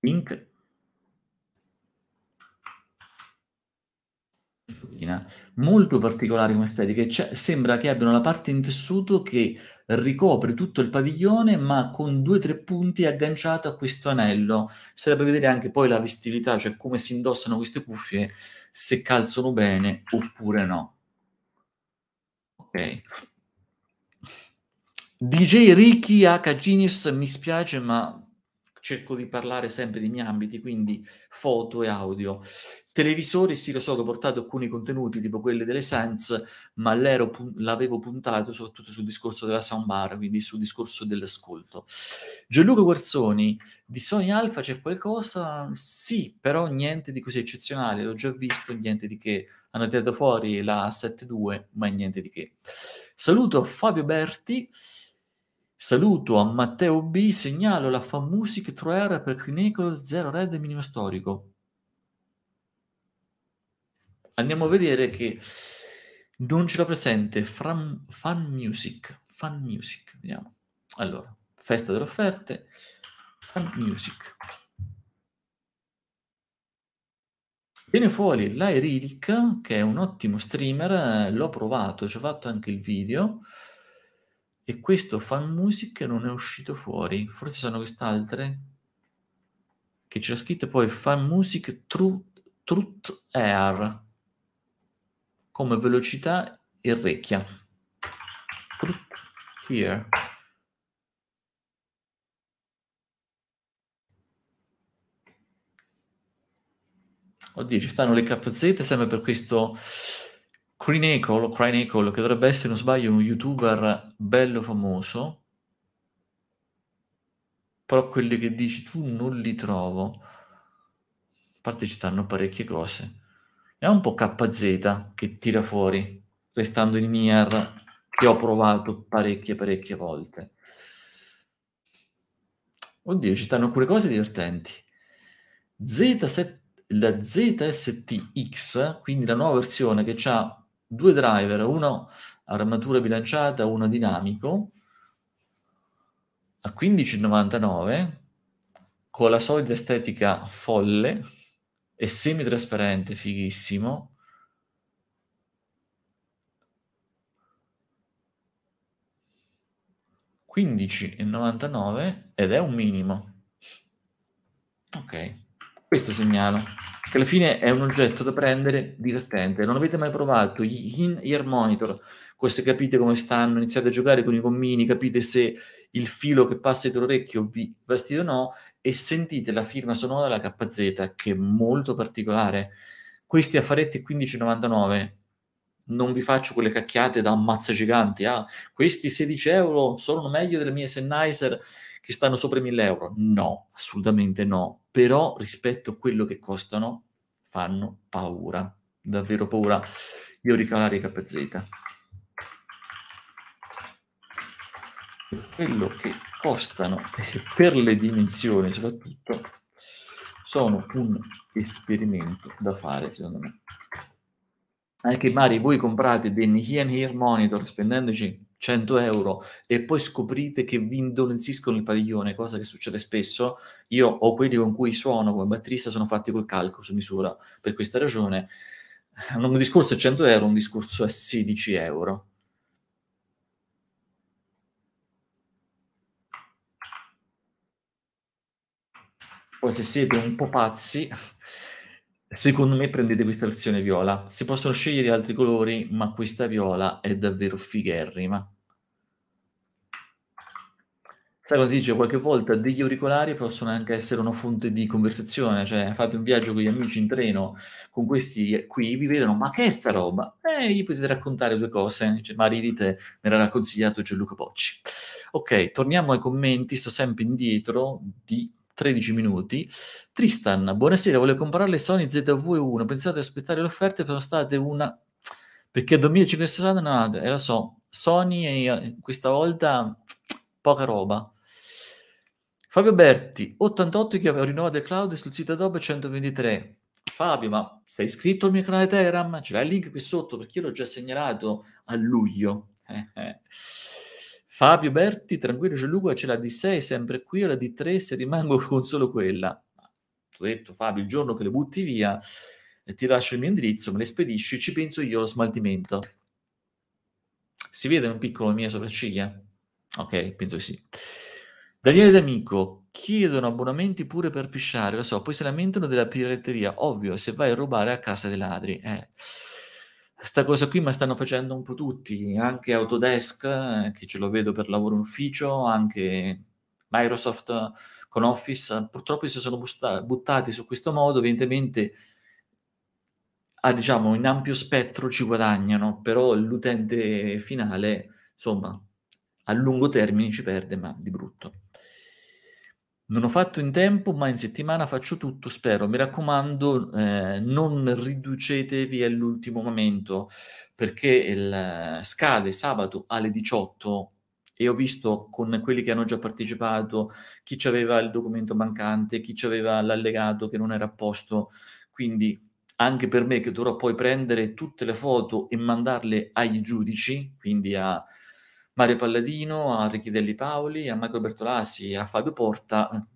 Link. Molto particolare come estetica, cioè, sembra che abbiano la parte in tessuto che ricopre tutto il padiglione ma con due o tre punti agganciato a questo anello. Sarebbe vedere anche poi la vestibilità, cioè come si indossano queste cuffie, se calzano bene oppure no. Ok. DJ Ricky H. Genius, mi spiace ma cerco di parlare sempre dei miei ambiti, quindi foto e audio televisore sì, lo so che ho portato alcuni contenuti tipo quelli delle Sense, ma pun- l'avevo puntato soprattutto sul discorso della soundbar, quindi sul discorso dell'ascolto. Gianluca Guarzoni, di Sony Alpha c'è qualcosa? Sì, però niente di così eccezionale, l'ho già visto, niente di che. Hanno tirato fuori la 7.2, ma niente di che. Saluto a Fabio Berti. Saluto a Matteo B, segnalo la fa music 3 per Crineco Zero Red minimo storico andiamo a vedere che non ce l'ho presente, Fram, fan music, fan music, vediamo. Allora, festa delle offerte, fan music. Viene fuori l'Airilic, che è un ottimo streamer, eh, l'ho provato, ci ho fatto anche il video, e questo fan music non è uscito fuori, forse sono quest'altre, che ce l'ha scritto poi fan music truth, truth air, come velocità e recchia. Here. Oddio, ci stanno le KZ sempre per questo Crinacle, Crinacle che dovrebbe essere, non sbaglio, un youtuber bello famoso. Però quelli che dici tu non li trovo. A parte ci stanno parecchie cose è un po' KZ che tira fuori, restando in Nier, che ho provato parecchie, parecchie volte. Oddio, ci stanno pure cose divertenti. Z7, la ZSTX, quindi la nuova versione che ha due driver, uno armatura bilanciata, uno dinamico, a 15,99, con la solida estetica folle, è semitrasparente, fighissimo. ,99 ed è un minimo. Ok, questo segnalo che alla fine è un oggetto da prendere divertente. Non avete mai provato gli in-ear monitor, queste capite come stanno, iniziate a giocare con i gommini, capite se il filo che passa dietro l'orecchio vi vestite o no e sentite la firma sonora della KZ che è molto particolare. Questi affaretti 1599 non vi faccio quelle cacchiate da ammazza giganti. Ah, questi 16 euro sono meglio delle mie Sennheiser che stanno sopra i 1000 euro. No, assolutamente no però rispetto a quello che costano fanno paura, davvero paura. Io ricalare KZ. Quello che costano per le dimensioni soprattutto sono un esperimento da fare secondo me. Anche Mari, voi comprate dei Nikian Here Monitor spendendoci 100 euro e poi scoprite che vi indolenziscono il padiglione, cosa che succede spesso, io o quelli con cui suono come batterista sono fatti col calco su misura, per questa ragione un discorso è 100 euro, un discorso è 16 euro. Poi se siete un po' pazzi, Secondo me prendete questa versione viola. Si possono scegliere altri colori, ma questa viola è davvero figherrima. Sai cosa si dice? Qualche volta degli auricolari possono anche essere una fonte di conversazione, cioè fate un viaggio con gli amici in treno, con questi qui, vi vedono, ma che è sta roba? E eh, gli potete raccontare due cose, cioè, ma ridite, me l'ha consigliato Gianluca Pocci. Ok, torniamo ai commenti, sto sempre indietro di 13 minuti. Tristan, buonasera, volevo comprare le Sony ZV1, pensate di aspettare le offerte, sono state una... perché 2560 no, eh, lo so, Sony e eh, questa volta poca roba. Fabio Berti, 88 che avevo rinnovato il cloud sul sito Adobe 123. Fabio, ma sei iscritto al mio canale Telegram? Ce il link qui sotto perché io l'ho già segnalato a luglio. Eh, eh. Fabio Berti, tranquillo Gianluca, ce l'ha di 6 sempre qui o la D3 se rimango con solo quella? Ti ho detto Fabio, il giorno che le butti via eh, ti lascio il mio indirizzo, me le spedisci, ci penso io allo smaltimento. Si vede un piccolo mia sopracciglia? Ok, penso che sì. Daniele D'Amico, chiedono abbonamenti pure per pisciare, lo so, poi si lamentano della pirateria, ovvio, se vai a rubare a casa dei ladri. Eh. Sta cosa qui ma stanno facendo un po' tutti, anche Autodesk, eh, che ce lo vedo per lavoro in ufficio, anche Microsoft con Office, purtroppo si sono busta- buttati su questo modo, evidentemente a, ah, diciamo, in ampio spettro ci guadagnano, però l'utente finale, insomma, a lungo termine ci perde, ma di brutto. Non ho fatto in tempo, ma in settimana faccio tutto, spero. Mi raccomando, eh, non riducetevi all'ultimo momento, perché il, eh, scade sabato alle 18 e ho visto con quelli che hanno già partecipato chi aveva il documento mancante, chi ci aveva l'allegato che non era a posto. Quindi anche per me che dovrò poi prendere tutte le foto e mandarle ai giudici, quindi a Mario Palladino, a Delli Paoli, a Marco Bertolasi, a Fabio Porta.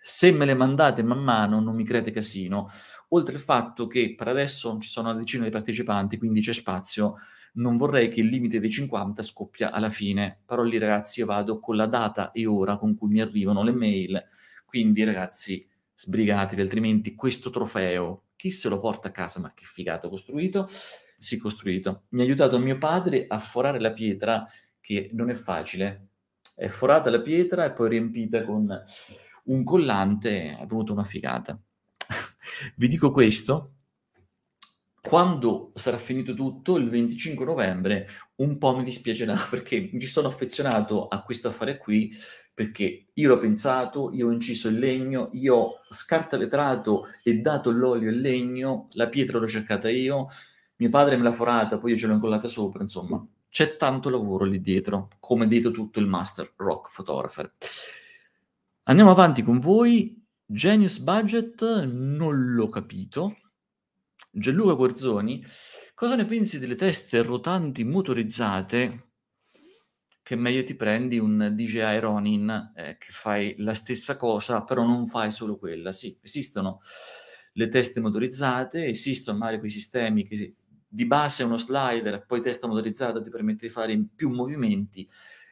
Se me le mandate man mano non mi crede casino. Oltre al fatto che per adesso ci sono una decina di partecipanti, quindi c'è spazio. Non vorrei che il limite dei 50 scoppia alla fine. Però lì, ragazzi, io vado con la data e ora con cui mi arrivano le mail. Quindi, ragazzi, sbrigatevi, altrimenti questo trofeo, chi se lo porta a casa? Ma che figato costruito! Si sì, costruito. Mi ha aiutato mio padre a forare la pietra che non è facile. È forata la pietra e poi riempita con un collante, è venuta una figata. Vi dico questo, quando sarà finito tutto, il 25 novembre, un po' mi dispiacerà perché mi sono affezionato a questo affare qui perché io l'ho pensato, io ho inciso il legno, io ho scartavetrato e dato l'olio e il legno, la pietra l'ho cercata io, mio padre me l'ha forata, poi io ce l'ho incollata sopra, insomma, c'è tanto lavoro lì dietro, come detto tutto il master rock photographer. Andiamo avanti con voi. Genius Budget, non l'ho capito. Gianluca Guerzoni, cosa ne pensi delle teste rotanti motorizzate che meglio ti prendi un DJI Ronin eh, che fai la stessa cosa, però non fai solo quella. Sì, esistono le teste motorizzate, esistono magari quei sistemi che di base uno slider, poi testa motorizzata ti permette di fare più movimenti.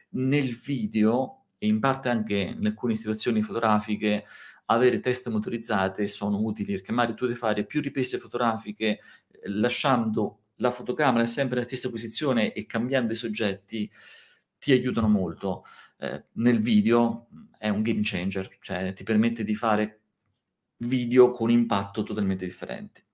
Nel video e in parte anche in alcune situazioni fotografiche avere teste motorizzate sono utili perché magari tu devi fare più riprese fotografiche lasciando la fotocamera sempre nella stessa posizione e cambiando i soggetti ti aiutano molto. Eh, nel video è un game changer, cioè ti permette di fare video con impatto totalmente differente.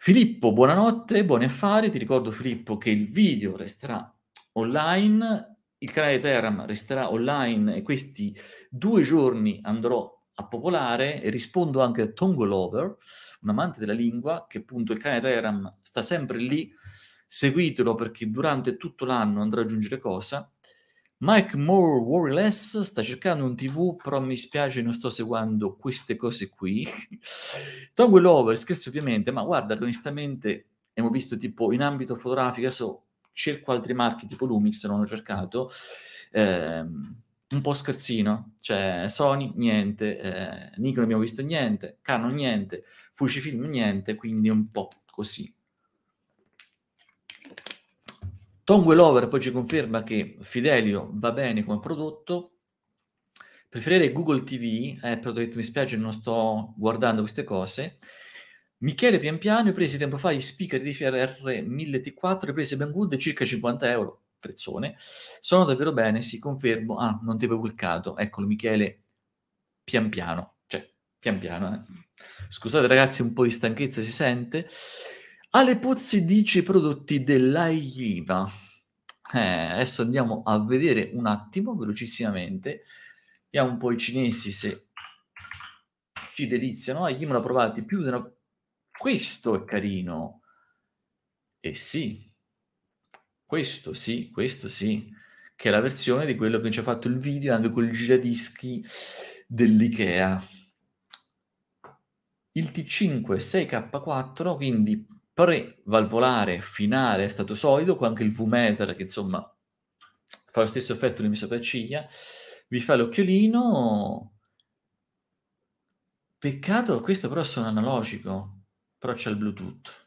Filippo, buonanotte, buoni affari. Ti ricordo Filippo che il video resterà online, il canale Teram resterà online e questi due giorni andrò a popolare e rispondo anche a Tongue Lover, un amante della lingua, che appunto il canale Teram sta sempre lì. Seguitelo perché durante tutto l'anno andrà a aggiungere cosa Mike Moore Worryless sta cercando un TV, però mi spiace, non sto seguendo queste cose qui. Tom Willover, scherzo ovviamente, ma guarda che onestamente abbiamo visto tipo in ambito fotografico, adesso cerco altri marchi tipo Lumix, non ho cercato, eh, un po' scherzino, cioè Sony niente, eh, Nikon abbiamo visto niente, Canon niente, Fujifilm niente, quindi un po' così. Tom Wellover poi ci conferma che Fidelio va bene come prodotto, preferire Google TV, eh, però detto, mi spiace non sto guardando queste cose, Michele Pian Piano preso tempo fa gli speaker di FRR 1000T4, riprese Ben Good circa 50 euro, prezzone, sono davvero bene, sì, confermo, ah, non ti avevo cliccato, eccolo Michele, pian piano, cioè, pian piano, eh. Scusate ragazzi, un po' di stanchezza si sente. Ale Pozzi dice i prodotti dell'AIVA. Eh, adesso andiamo a vedere un attimo velocissimamente. Vediamo un po' i cinesi se ci deliziano. Ah, Yimla provato più di una... Questo è carino. Eh sì, questo sì, questo sì, che è la versione di quello che ci ha fatto il video anche il giradischi dell'IKEA. Il T5 6K4, quindi pre-valvolare finale stato solido, con anche il V-meter che insomma fa lo stesso effetto di sopracciglia, vi fa l'occhiolino. Peccato, questo però sono analogico, però c'è il Bluetooth.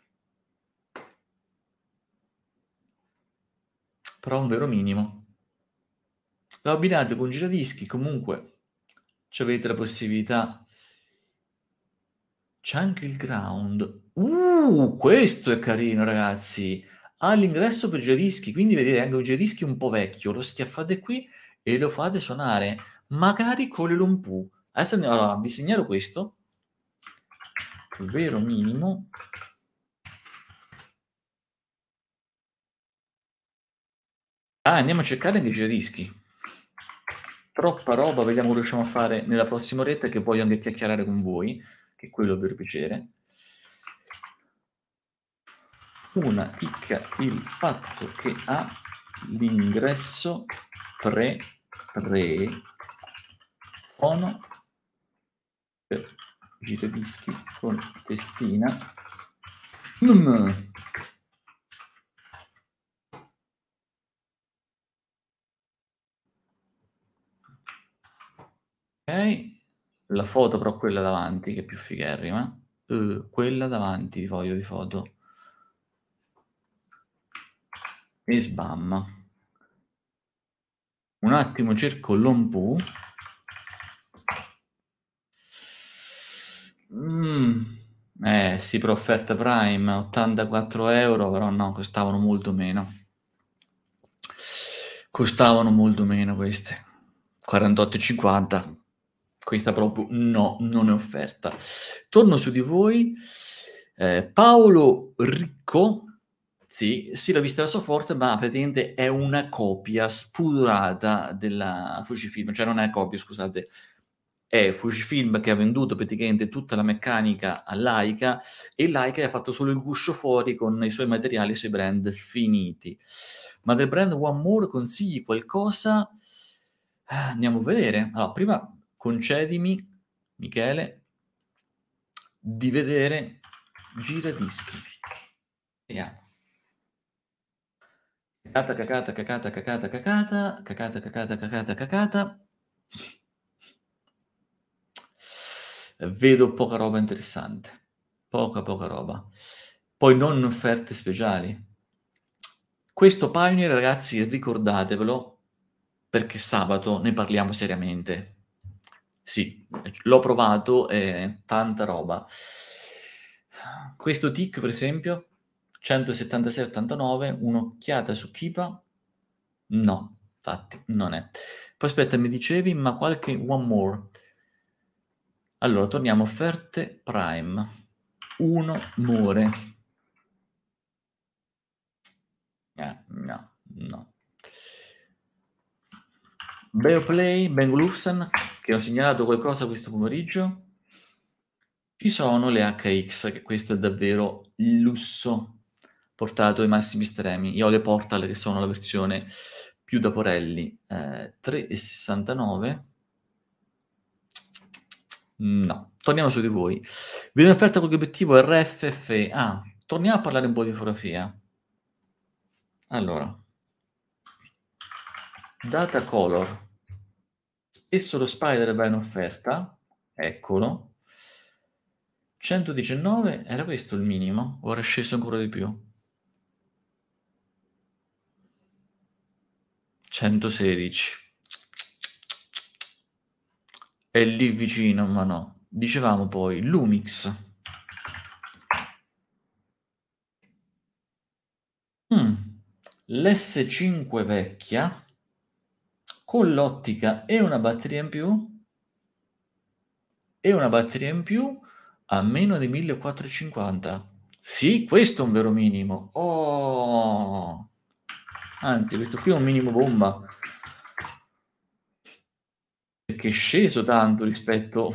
Però un vero minimo. L'ho abbinato con giradischi, comunque cioè avete la possibilità c'è anche il ground. Uh, questo è carino, ragazzi. Ha l'ingresso per giradischi, quindi vedete anche un giradischi un po' vecchio. Lo schiaffate qui e lo fate suonare, magari con le lompù. Adesso andiamo, allora, vi segnalo questo. Vero minimo. Ah, andiamo a cercare anche i giradischi. Troppa roba, vediamo cosa riusciamo a fare nella prossima oretta che voglio anche chiacchierare con voi che è quello per piacere, una icca il fatto che ha l'ingresso pre, pre, fono per giradischi con testina, num, Okay la foto però quella davanti che è più figherrima uh, eh, quella davanti voglio di foto e sbamma un attimo cerco l'ompu mm. eh sì però offerta prime 84 euro però no costavano molto meno costavano molto meno queste 48,50 questa proprio no, non è offerta. Torno su di voi. Eh, Paolo Ricco, sì, sì, l'ho vista la sua forte, ma praticamente è una copia spudorata della Fujifilm, cioè non è copia, scusate, è Fujifilm che ha venduto praticamente tutta la meccanica a Laika e Laika ha fatto solo il guscio fuori con i suoi materiali e i suoi brand finiti. Ma del brand One More consigli qualcosa? Ah, andiamo a vedere. Allora, prima concedimi, Michele, di vedere giradischi. Vediamo. Cacata, cacata, cacata, cacata, cacata, cacata, cacata, cacata, cacata. Vedo poca roba interessante. Poca, poca roba. Poi non offerte speciali. Questo Pioneer, ragazzi, ricordatevelo, perché sabato ne parliamo seriamente. Sì, l'ho provato e tanta roba. Questo tick, per esempio, 176,89, un'occhiata su Kipa? No, infatti, non è. Poi aspetta, mi dicevi, ma qualche one more. Allora, torniamo, offerte Prime. Uno more. Eh, no, no. Bear Play, Ben Glufsen, ti ho segnalato qualcosa questo pomeriggio? Ci sono le HX, che questo è davvero il lusso portato ai massimi estremi. Io ho le Portal che sono la versione più da Porelli, eh, 3,69. No, torniamo su di voi. Viene offerta con obiettivo RFF. Ah, torniamo a parlare un po' di fotografia. Allora, data color Spesso lo Spider va in offerta, eccolo. 119 era questo il minimo, ora è sceso ancora di più. 116. È lì vicino, ma no. Dicevamo poi Lumix. Mm. L'S5 vecchia con l'ottica e una batteria in più e una batteria in più a meno di 1450. Sì, questo è un vero minimo. Oh! Anzi, questo qui è un minimo bomba. Perché è sceso tanto rispetto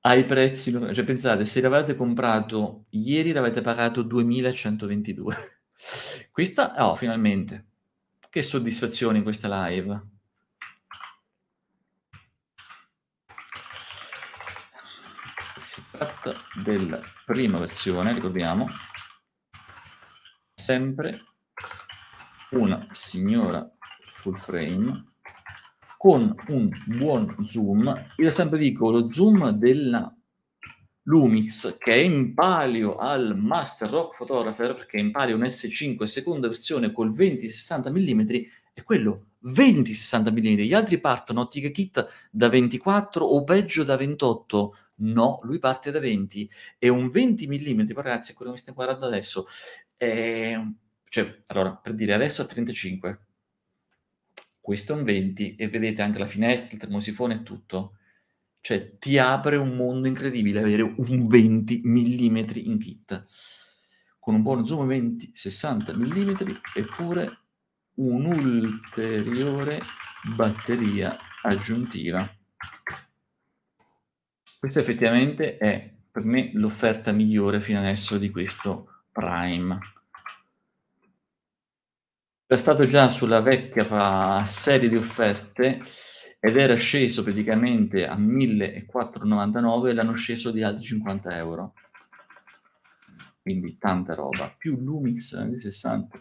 ai prezzi. Cioè, pensate, se l'avete comprato ieri l'avete pagato 2122. Questa, oh, finalmente. Che soddisfazione in questa live. Si tratta della prima versione, ricordiamo, sempre una signora full frame con un buon zoom. Io sempre dico lo zoom della Lumix che è in palio al Master Rock Photographer perché è in palio un S5 seconda versione col 20-60 mm è quello 20-60 mm, gli altri partono ottica kit da 24 o peggio da 28 No, lui parte da 20 e un 20 mm, ragazzi, è quello che mi stiamo guardando adesso. È... Ehm, cioè, allora, per dire, adesso a 35, questo è un 20 e vedete anche la finestra, il termosifone e tutto. Cioè, ti apre un mondo incredibile avere un 20 mm in kit. Con un buon zoom 20, 60 mm, eppure un'ulteriore batteria aggiuntiva. Questa effettivamente è per me l'offerta migliore fino adesso di questo Prime. Era stato già sulla vecchia serie di offerte ed era sceso praticamente a 1499 e l'hanno sceso di altri 50 euro. Quindi tanta roba. Più Lumix eh, di 60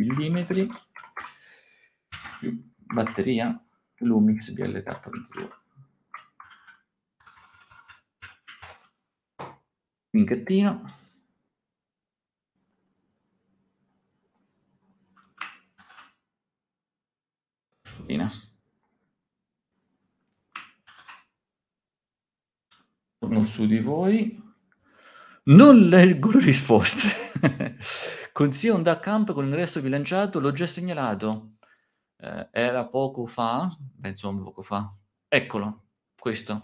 mm, più batteria Lumix BLK22. Pinchettino. Fine. Torno su di voi. Non leggo le risposte. Consiglio un da campo con ingresso bilanciato, l'ho già segnalato. Eh, era poco fa, penso poco fa. Eccolo, questo.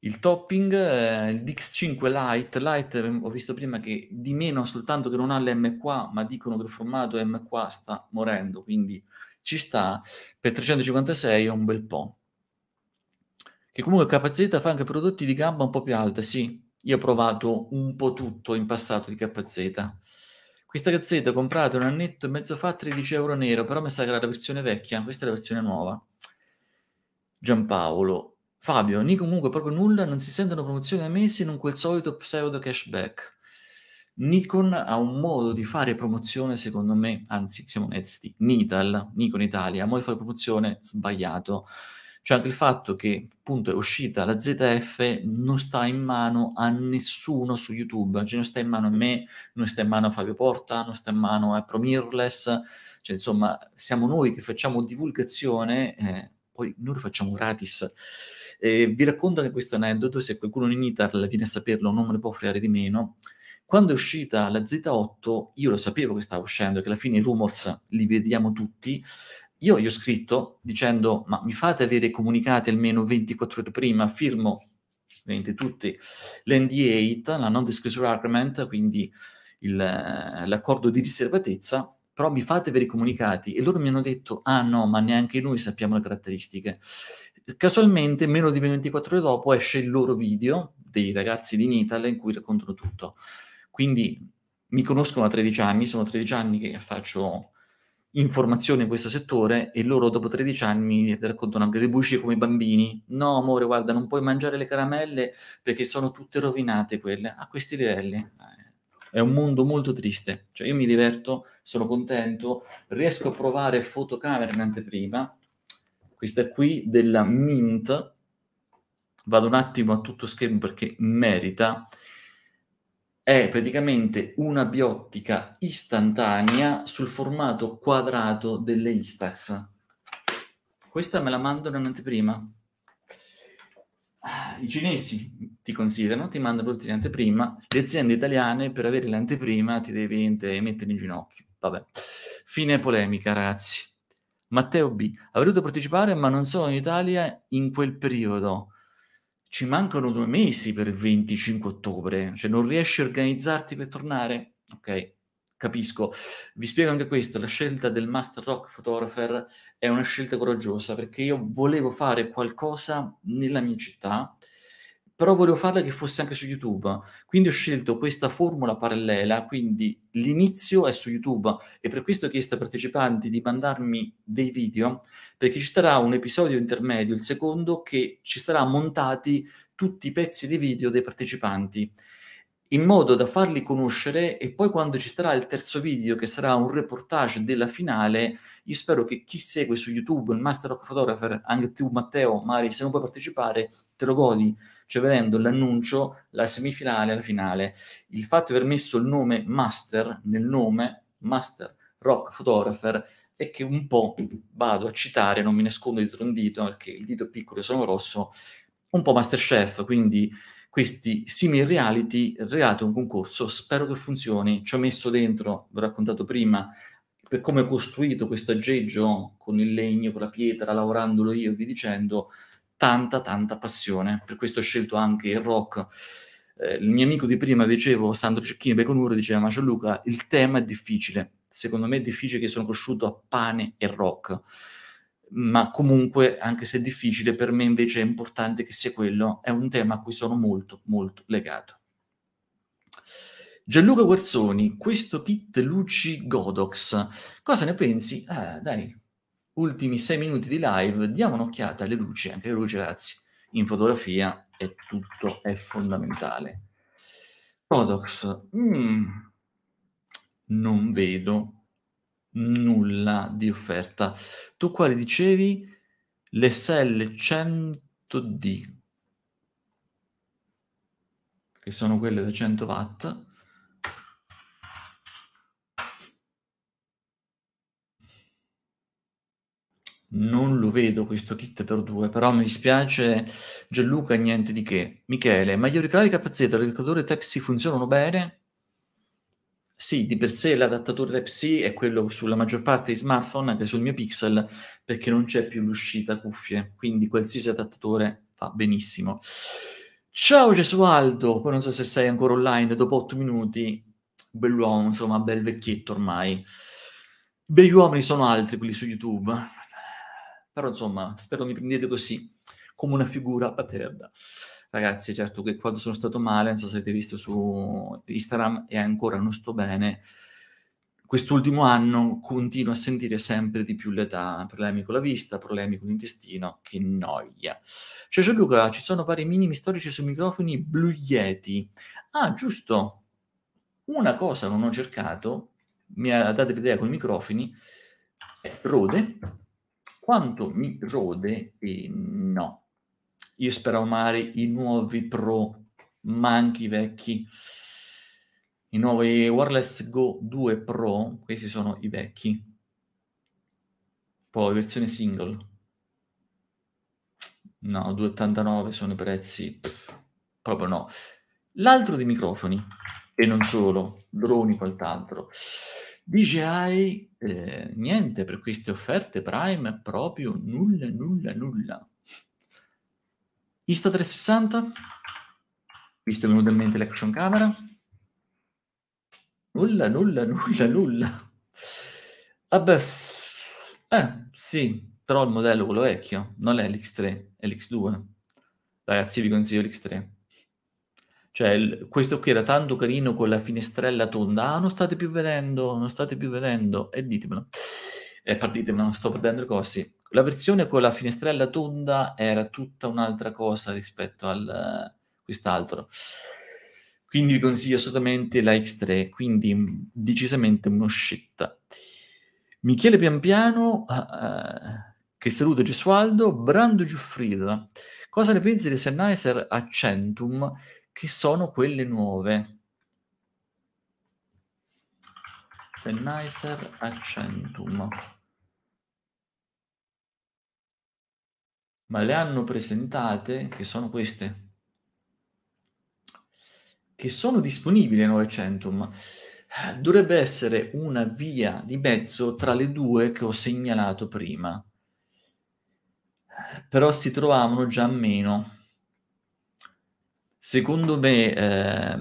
Il topping, eh, il DX5 Lite, Lite eh, ho visto prima che di meno soltanto che non ha l'M qua, ma dicono che il formato M qua sta morendo, quindi ci sta per 356 è un bel po' che comunque KZ fa anche prodotti di gamba un po' più alta, sì. Io ho provato un po' tutto in passato di KZ. Questa cazzetta comprata un annetto e mezzo fa 13 euro nero, però mi sa che era la versione vecchia, questa è la versione nuova. Giampaolo, Fabio, ni comunque proprio nulla, non si sentono promozioni da mesi, non quel solito pseudo cashback. Nikon ha un modo di fare promozione, secondo me, anzi, siamo onesti, Nital, Nikon Italia, ha un modo di fare promozione sbagliato. Cioè anche il fatto che appunto è uscita la ZF non sta in mano a nessuno su YouTube, cioè non sta in mano a me, non sta in mano a Fabio Porta, non sta in mano a Promirless, cioè insomma siamo noi che facciamo divulgazione, eh, poi noi lo facciamo gratis. Eh, vi racconto anche questo aneddoto, se qualcuno in Itar viene a saperlo non me ne può fregare di meno, quando è uscita la Z8, io lo sapevo che stava uscendo, che alla fine i rumors li vediamo tutti, io gli ho scritto dicendo, ma mi fate avere comunicati almeno 24 ore prima, firmo tutti l'NDA, la non disclosure agreement, quindi il, eh, l'accordo di riservatezza, però mi fate avere comunicati. E loro mi hanno detto, ah no, ma neanche noi sappiamo le caratteristiche. Casualmente, meno di 24 ore dopo, esce il loro video dei ragazzi di Nital in cui raccontano tutto. Quindi mi conoscono a 13 anni, sono 13 anni che faccio in formazione in questo settore e loro dopo 13 anni raccontano anche le bugie come i bambini. No, amore, guarda, non puoi mangiare le caramelle perché sono tutte rovinate quelle. A questi livelli eh, è un mondo molto triste. Cioè io mi diverto, sono contento, riesco a provare fotocamera in anteprima. Questa qui della Mint. Vado un attimo a tutto schermo perché merita è praticamente una biottica istantanea sul formato quadrato delle Istax. Questa me la mandano in anteprima. Ah, I cinesi ti considerano, ti mandano tutti in anteprima. Le aziende italiane, per avere l'anteprima, ti devi mettere in ginocchio. Vabbè, fine polemica, ragazzi. Matteo B. Ha voluto partecipare, ma non sono in Italia in quel periodo ci mancano due mesi per il 25 ottobre, cioè non riesci a organizzarti per tornare? Ok, capisco. Vi spiego anche questo, la scelta del Master Rock Photographer è una scelta coraggiosa perché io volevo fare qualcosa nella mia città, però volevo farla che fosse anche su YouTube. Quindi ho scelto questa formula parallela, quindi l'inizio è su YouTube e per questo ho chiesto ai partecipanti di mandarmi dei video perché ci sarà un episodio intermedio, il secondo, che ci sarà montati tutti i pezzi di video dei partecipanti in modo da farli conoscere e poi quando ci sarà il terzo video che sarà un reportage della finale, io spero che chi segue su YouTube il Master Rock Photographer, anche tu Matteo, Mari, se non puoi partecipare, te lo godi, cioè vedendo l'annuncio, la semifinale e la finale. Il fatto di aver messo il nome Master nel nome, Master Rock Photographer, e che un po' vado a citare, non mi nascondo dietro un dito, perché il dito è piccolo e sono rosso, un po' Masterchef, quindi questi simili reality, reato un concorso, spero che funzioni, ci ho messo dentro, vi ho raccontato prima, per come ho costruito questo aggeggio con il legno, con la pietra, lavorandolo io e vi dicendo, tanta tanta passione, per questo ho scelto anche il rock. Eh, il mio amico di prima, dicevo, Sandro Cecchini Beconuro, diceva, ma Gianluca, il tema è difficile, secondo me difficile che sono cresciuto a pane e rock ma comunque anche se è difficile per me invece è importante che sia quello è un tema a cui sono molto molto legato Gianluca Guarzoni, questo kit luci Godox, cosa ne pensi? Ah, dai, ultimi sei minuti di live, diamo un'occhiata alle luci, anche le luci, ragazzi, in fotografia è tutto, è fondamentale. Godox, mm, non vedo nulla di offerta. Tu quale dicevi? L'SL100D, che sono quelle da 100 watt. Non lo vedo questo kit per due, però mi dispiace Gianluca, niente di che. Michele, ma gli auricolari KZ e l'auricolatore Type-C funzionano bene? Sì, di per sé l'adattatore Type-C è quello sulla maggior parte di smartphone, anche sul mio Pixel, perché non c'è più l'uscita cuffie, quindi qualsiasi adattatore fa benissimo. Ciao Gesualdo, poi non so se sei ancora online, dopo 8 minuti, bell'uomo, insomma, bel vecchietto ormai. Begli uomini sono altri quelli su YouTube, però insomma, spero mi prendete così, come una figura paterna ragazzi, certo che quando sono stato male, non so se avete visto su Instagram e ancora non sto bene, quest'ultimo anno continuo a sentire sempre di più l'età, problemi con la vista, problemi con l'intestino, che noia. Cioè Gianluca, ci sono vari minimi storici sui microfoni Blue Yeti. Ah, giusto. Una cosa non ho cercato, mi ha dato l'idea con i microfoni, rode. Quanto mi rode? e no, io speravo magari i nuovi Pro, ma anche i vecchi. I nuovi Wireless Go 2 Pro, questi sono i vecchi. Poi versione single. No, 2,89 sono i prezzi. Pff, proprio no. L'altro di microfoni, e non solo, droni, quant'altro. DJI, eh, niente per queste offerte Prime, proprio nulla, nulla, nulla. Insta360, visto è venuta in mente l'action camera. Nulla, nulla, nulla, nulla. Vabbè, eh, sì, però il modello quello vecchio, non è l'X3, è l'X2. Ragazzi, vi consiglio l'X3. Cioè, questo qui era tanto carino con la finestrella tonda. Ah, non state più vedendo, non state più vedendo. E ditemelo. E eh, partitemelo, sto perdendo i corsi. La versione con la finestrella tonda era tutta un'altra cosa rispetto a quest'altro. Quindi vi consiglio assolutamente la X3, quindi decisamente uno shit. Michele Pianpiano, uh, che saluto Gesualdo, Brando Giuffrida. Cosa ne pensi delle Sennheiser Accentum, che sono quelle nuove? Sennheiser Accentum. ma le hanno presentate, che sono queste, che sono disponibili a 900, ma eh, dovrebbe essere una via di mezzo tra le due che ho segnalato prima. Eh, però si trovavano già meno. Secondo me, eh,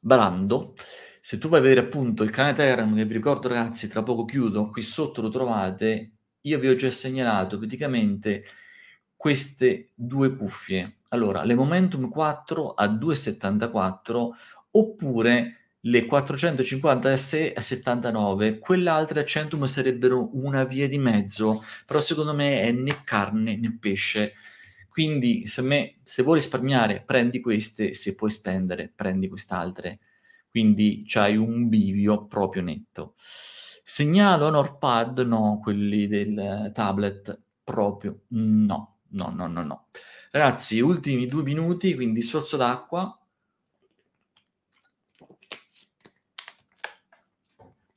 Brando, se tu vai a vedere appunto il canale Telegram, che vi ricordo ragazzi, tra poco chiudo, qui sotto lo trovate, io vi ho già segnalato praticamente queste due cuffie. Allora, le Momentum 4 a 2,74 oppure le 450 S a 79, quell'altra a 100 sarebbero una via di mezzo, però secondo me è né carne né pesce. Quindi se, me, se vuoi risparmiare prendi queste, se puoi spendere prendi quest'altre. Quindi c'hai un bivio proprio netto. Segnalo Honor Pad, no, quelli del tablet, proprio no. No, no, no, no. Ragazzi, ultimi due minuti, quindi sorso d'acqua.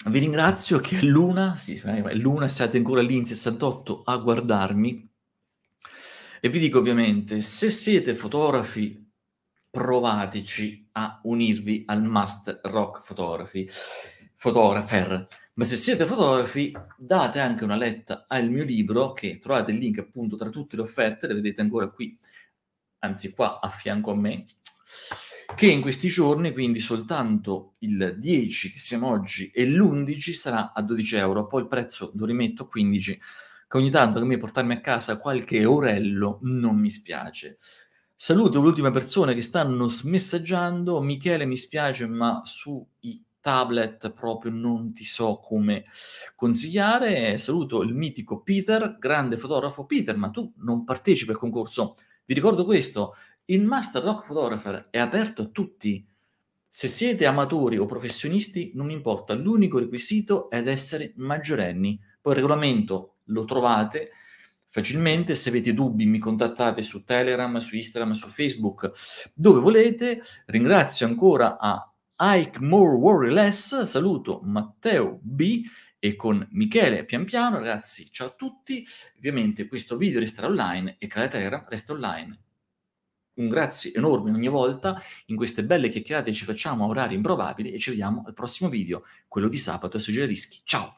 Vi ringrazio che è l'una, sì, è l'una, siate ancora lì in 68 a guardarmi. E vi dico ovviamente, se siete fotografi, provateci a unirvi al Must Rock Photography fotografer, ma se siete fotografi date anche una letta al mio libro che trovate il link appunto tra tutte le offerte, le vedete ancora qui, anzi qua a fianco a me, che in questi giorni, quindi soltanto il 10 che siamo oggi e l'11 sarà a 12 euro, poi il prezzo lo rimetto a 15, che ogni tanto che mi portarmi a casa qualche orello non mi spiace. Saluto ultime persone che stanno smessaggiando, Michele mi spiace ma sui tablet proprio non ti so come consigliare. Saluto il mitico Peter, grande fotografo Peter, ma tu non partecipi al concorso. Vi ricordo questo, il Master Rock Photographer è aperto a tutti. Se siete amatori o professionisti, non mi importa, l'unico requisito è essere maggiorenni. Poi il regolamento lo trovate facilmente, se avete dubbi mi contattate su Telegram, su Instagram, su Facebook, dove volete. Ringrazio ancora a Ike More Worry Less, saluto Matteo B e con Michele Pian Piano, ragazzi, ciao a tutti, ovviamente questo video resterà online e Terra resta online. Un grazie enorme ogni volta, in queste belle chiacchierate ci facciamo a orari improbabili e ci vediamo al prossimo video, quello di sabato a Suggerischi. Ciao!